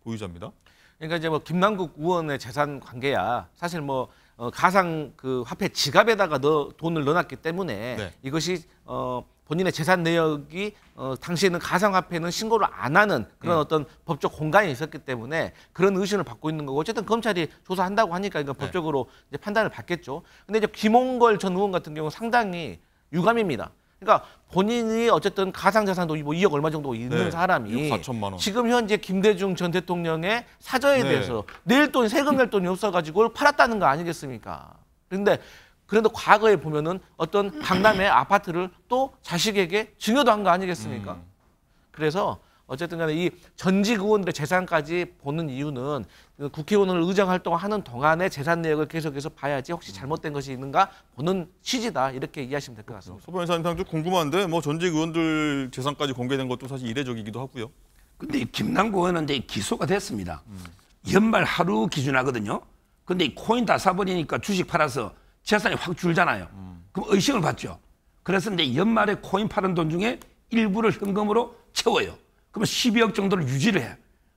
보유자입니다. 그러니까 이제 뭐 김남국 의원의 재산 관계야 사실 뭐 어, 가상 그 화폐 지갑에다가 넣, 돈을 넣어놨기 때문에 네. 이것이 어, 본인의 재산 내역이 어, 당시에는 가상화폐는 신고를 안 하는 그런 네. 어떤 법적 공간이 있었기 때문에 그런 의심을 받고 있는 거고 어쨌든 검찰이 조사한다고 하니까 이건 네. 법적으로 네. 이제 판단을 받겠죠. 근데 이제 김홍걸 전 의원 같은 경우 상당히 유감입니다. 그러니까 본인이 어쨌든 가상자산도 뭐 2억 얼마 정도 있는 네, 사람이 6, 지금 현재 김대중 전 대통령의 사저에 네. 대해서 내일 돈, 세금 낼 돈이 없어가지고 팔았다는 거 아니겠습니까? 그런데 그래도 과거에 보면은 어떤 강남의 아파트를 또 자식에게 증여도 한 거 아니겠습니까? 음. 그래서 어쨌든 간에 이 전직 의원들의 재산까지 보는 이유는 그 국회의원을 의장 활동하는 동안에 재산 내역을 계속해서 봐야지 혹시 잘못된 것이 있는가 보는 취지다 이렇게 이해하시면 될 것 같습니다. 소 변호사님 좀 궁금한데 뭐 전직 의원들 재산까지 공개된 것도 사실 이례적이기도 하고요. 근데 김남구 의원은 이제 기소가 됐습니다. 음. 연말 하루 기준하거든요. 근데 코인 다 사버리니까 주식 팔아서 재산이 확 줄잖아요. 음. 그럼 의심을 받죠. 그래서 이제 연말에 코인 팔은 돈 중에 일부를 현금으로 채워요. 그러면 12억 정도를 유지를 해.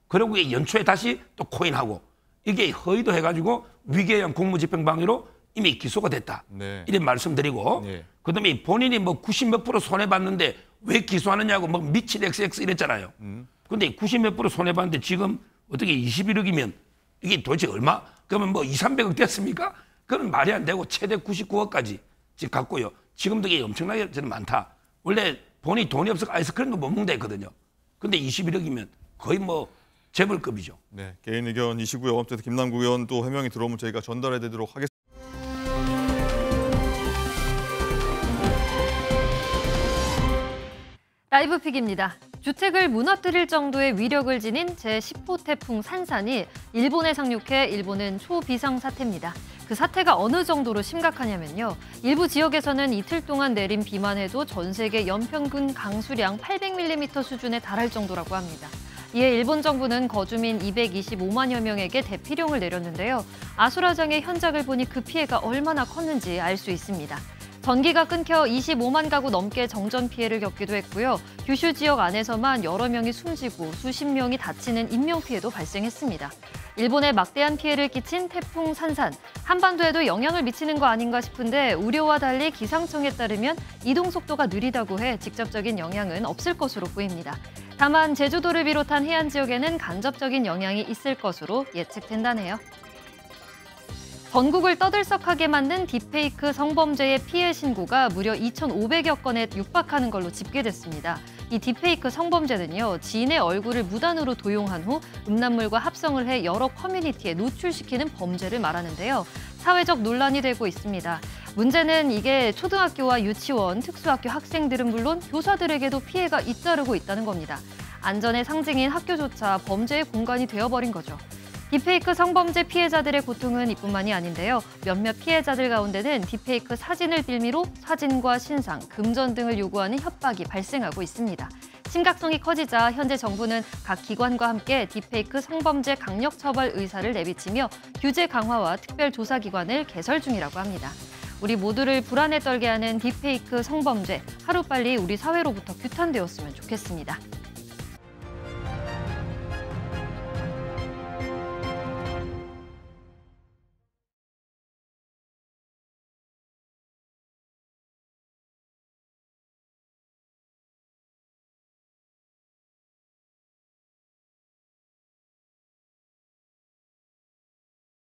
그리고 연초에 다시 또 코인하고 이게 허위도 해가지고 위계형 공무집행방위로 이미 기소가 됐다. 네. 이런 말씀드리고 네. 그다음에 본인이 뭐 90몇 프로 손해봤는데 왜 기소하느냐고 뭐 미친 XX 이랬잖아요. 음. 근데 90몇 프로 손해봤는데 지금 어떻게 21억이면 이게 도대체 얼마? 그러면 뭐 2, 300억 됐습니까? 그건 말이 안 되고 최대 99억까지 지금 갖고요. 지금도 이게 엄청나게 저는 많다. 원래 본인이 돈이 없어서 아이스크림도 못 먹는다 했거든요. 근데 21억이면 거의 뭐 재벌급이죠. 네, 개인 의견이시고요. 아무튼 김남국 의원 또 해명이 들어오면 저희가 전달해 드리도록 하겠습니다. 라이브 픽입니다. 주택을 무너뜨릴 정도의 위력을 지닌 제10호 태풍 산산이 일본에 상륙해 일본은 초비상 사태입니다. 그 사태가 어느 정도로 심각하냐면요. 일부 지역에서는 이틀 동안 내린 비만 해도 전 세계 연평균 강수량 800mm 수준에 달할 정도라고 합니다. 이에 일본 정부는 거주민 225만여 명에게 대피령을 내렸는데요. 아수라장의 현장을 보니 그 피해가 얼마나 컸는지 알 수 있습니다. 전기가 끊겨 25만 가구 넘게 정전 피해를 겪기도 했고요. 규슈 지역 안에서만 여러 명이 숨지고 수십 명이 다치는 인명 피해도 발생했습니다. 일본에 막대한 피해를 끼친 태풍 산산, 한반도에도 영향을 미치는 거 아닌가 싶은데 우려와 달리 기상청에 따르면 이동 속도가 느리다고 해 직접적인 영향은 없을 것으로 보입니다. 다만 제주도를 비롯한 해안 지역에는 간접적인 영향이 있을 것으로 예측된다네요. 전국을 떠들썩하게 만든 딥페이크 성범죄의 피해 신고가 무려 2,500여 건에 육박하는 걸로 집계됐습니다. 이 딥페이크 성범죄는요, 지인의 얼굴을 무단으로 도용한 후 음란물과 합성을 해 여러 커뮤니티에 노출시키는 범죄를 말하는데요. 사회적 논란이 되고 있습니다. 문제는 이게 초등학교와 유치원, 특수학교 학생들은 물론 교사들에게도 피해가 잇따르고 있다는 겁니다. 안전의 상징인 학교조차 범죄의 공간이 되어버린 거죠. 딥페이크 성범죄 피해자들의 고통은 이뿐만이 아닌데요. 몇몇 피해자들 가운데는 딥페이크 사진을 빌미로 사진과 신상, 금전 등을 요구하는 협박이 발생하고 있습니다. 심각성이 커지자 현재 정부는 각 기관과 함께 딥페이크 성범죄 강력 처벌 의사를 내비치며 규제 강화와 특별 조사 기관을 개설 중이라고 합니다. 우리 모두를 불안에 떨게 하는 딥페이크 성범죄 하루빨리 우리 사회로부터 규탄되었으면 좋겠습니다.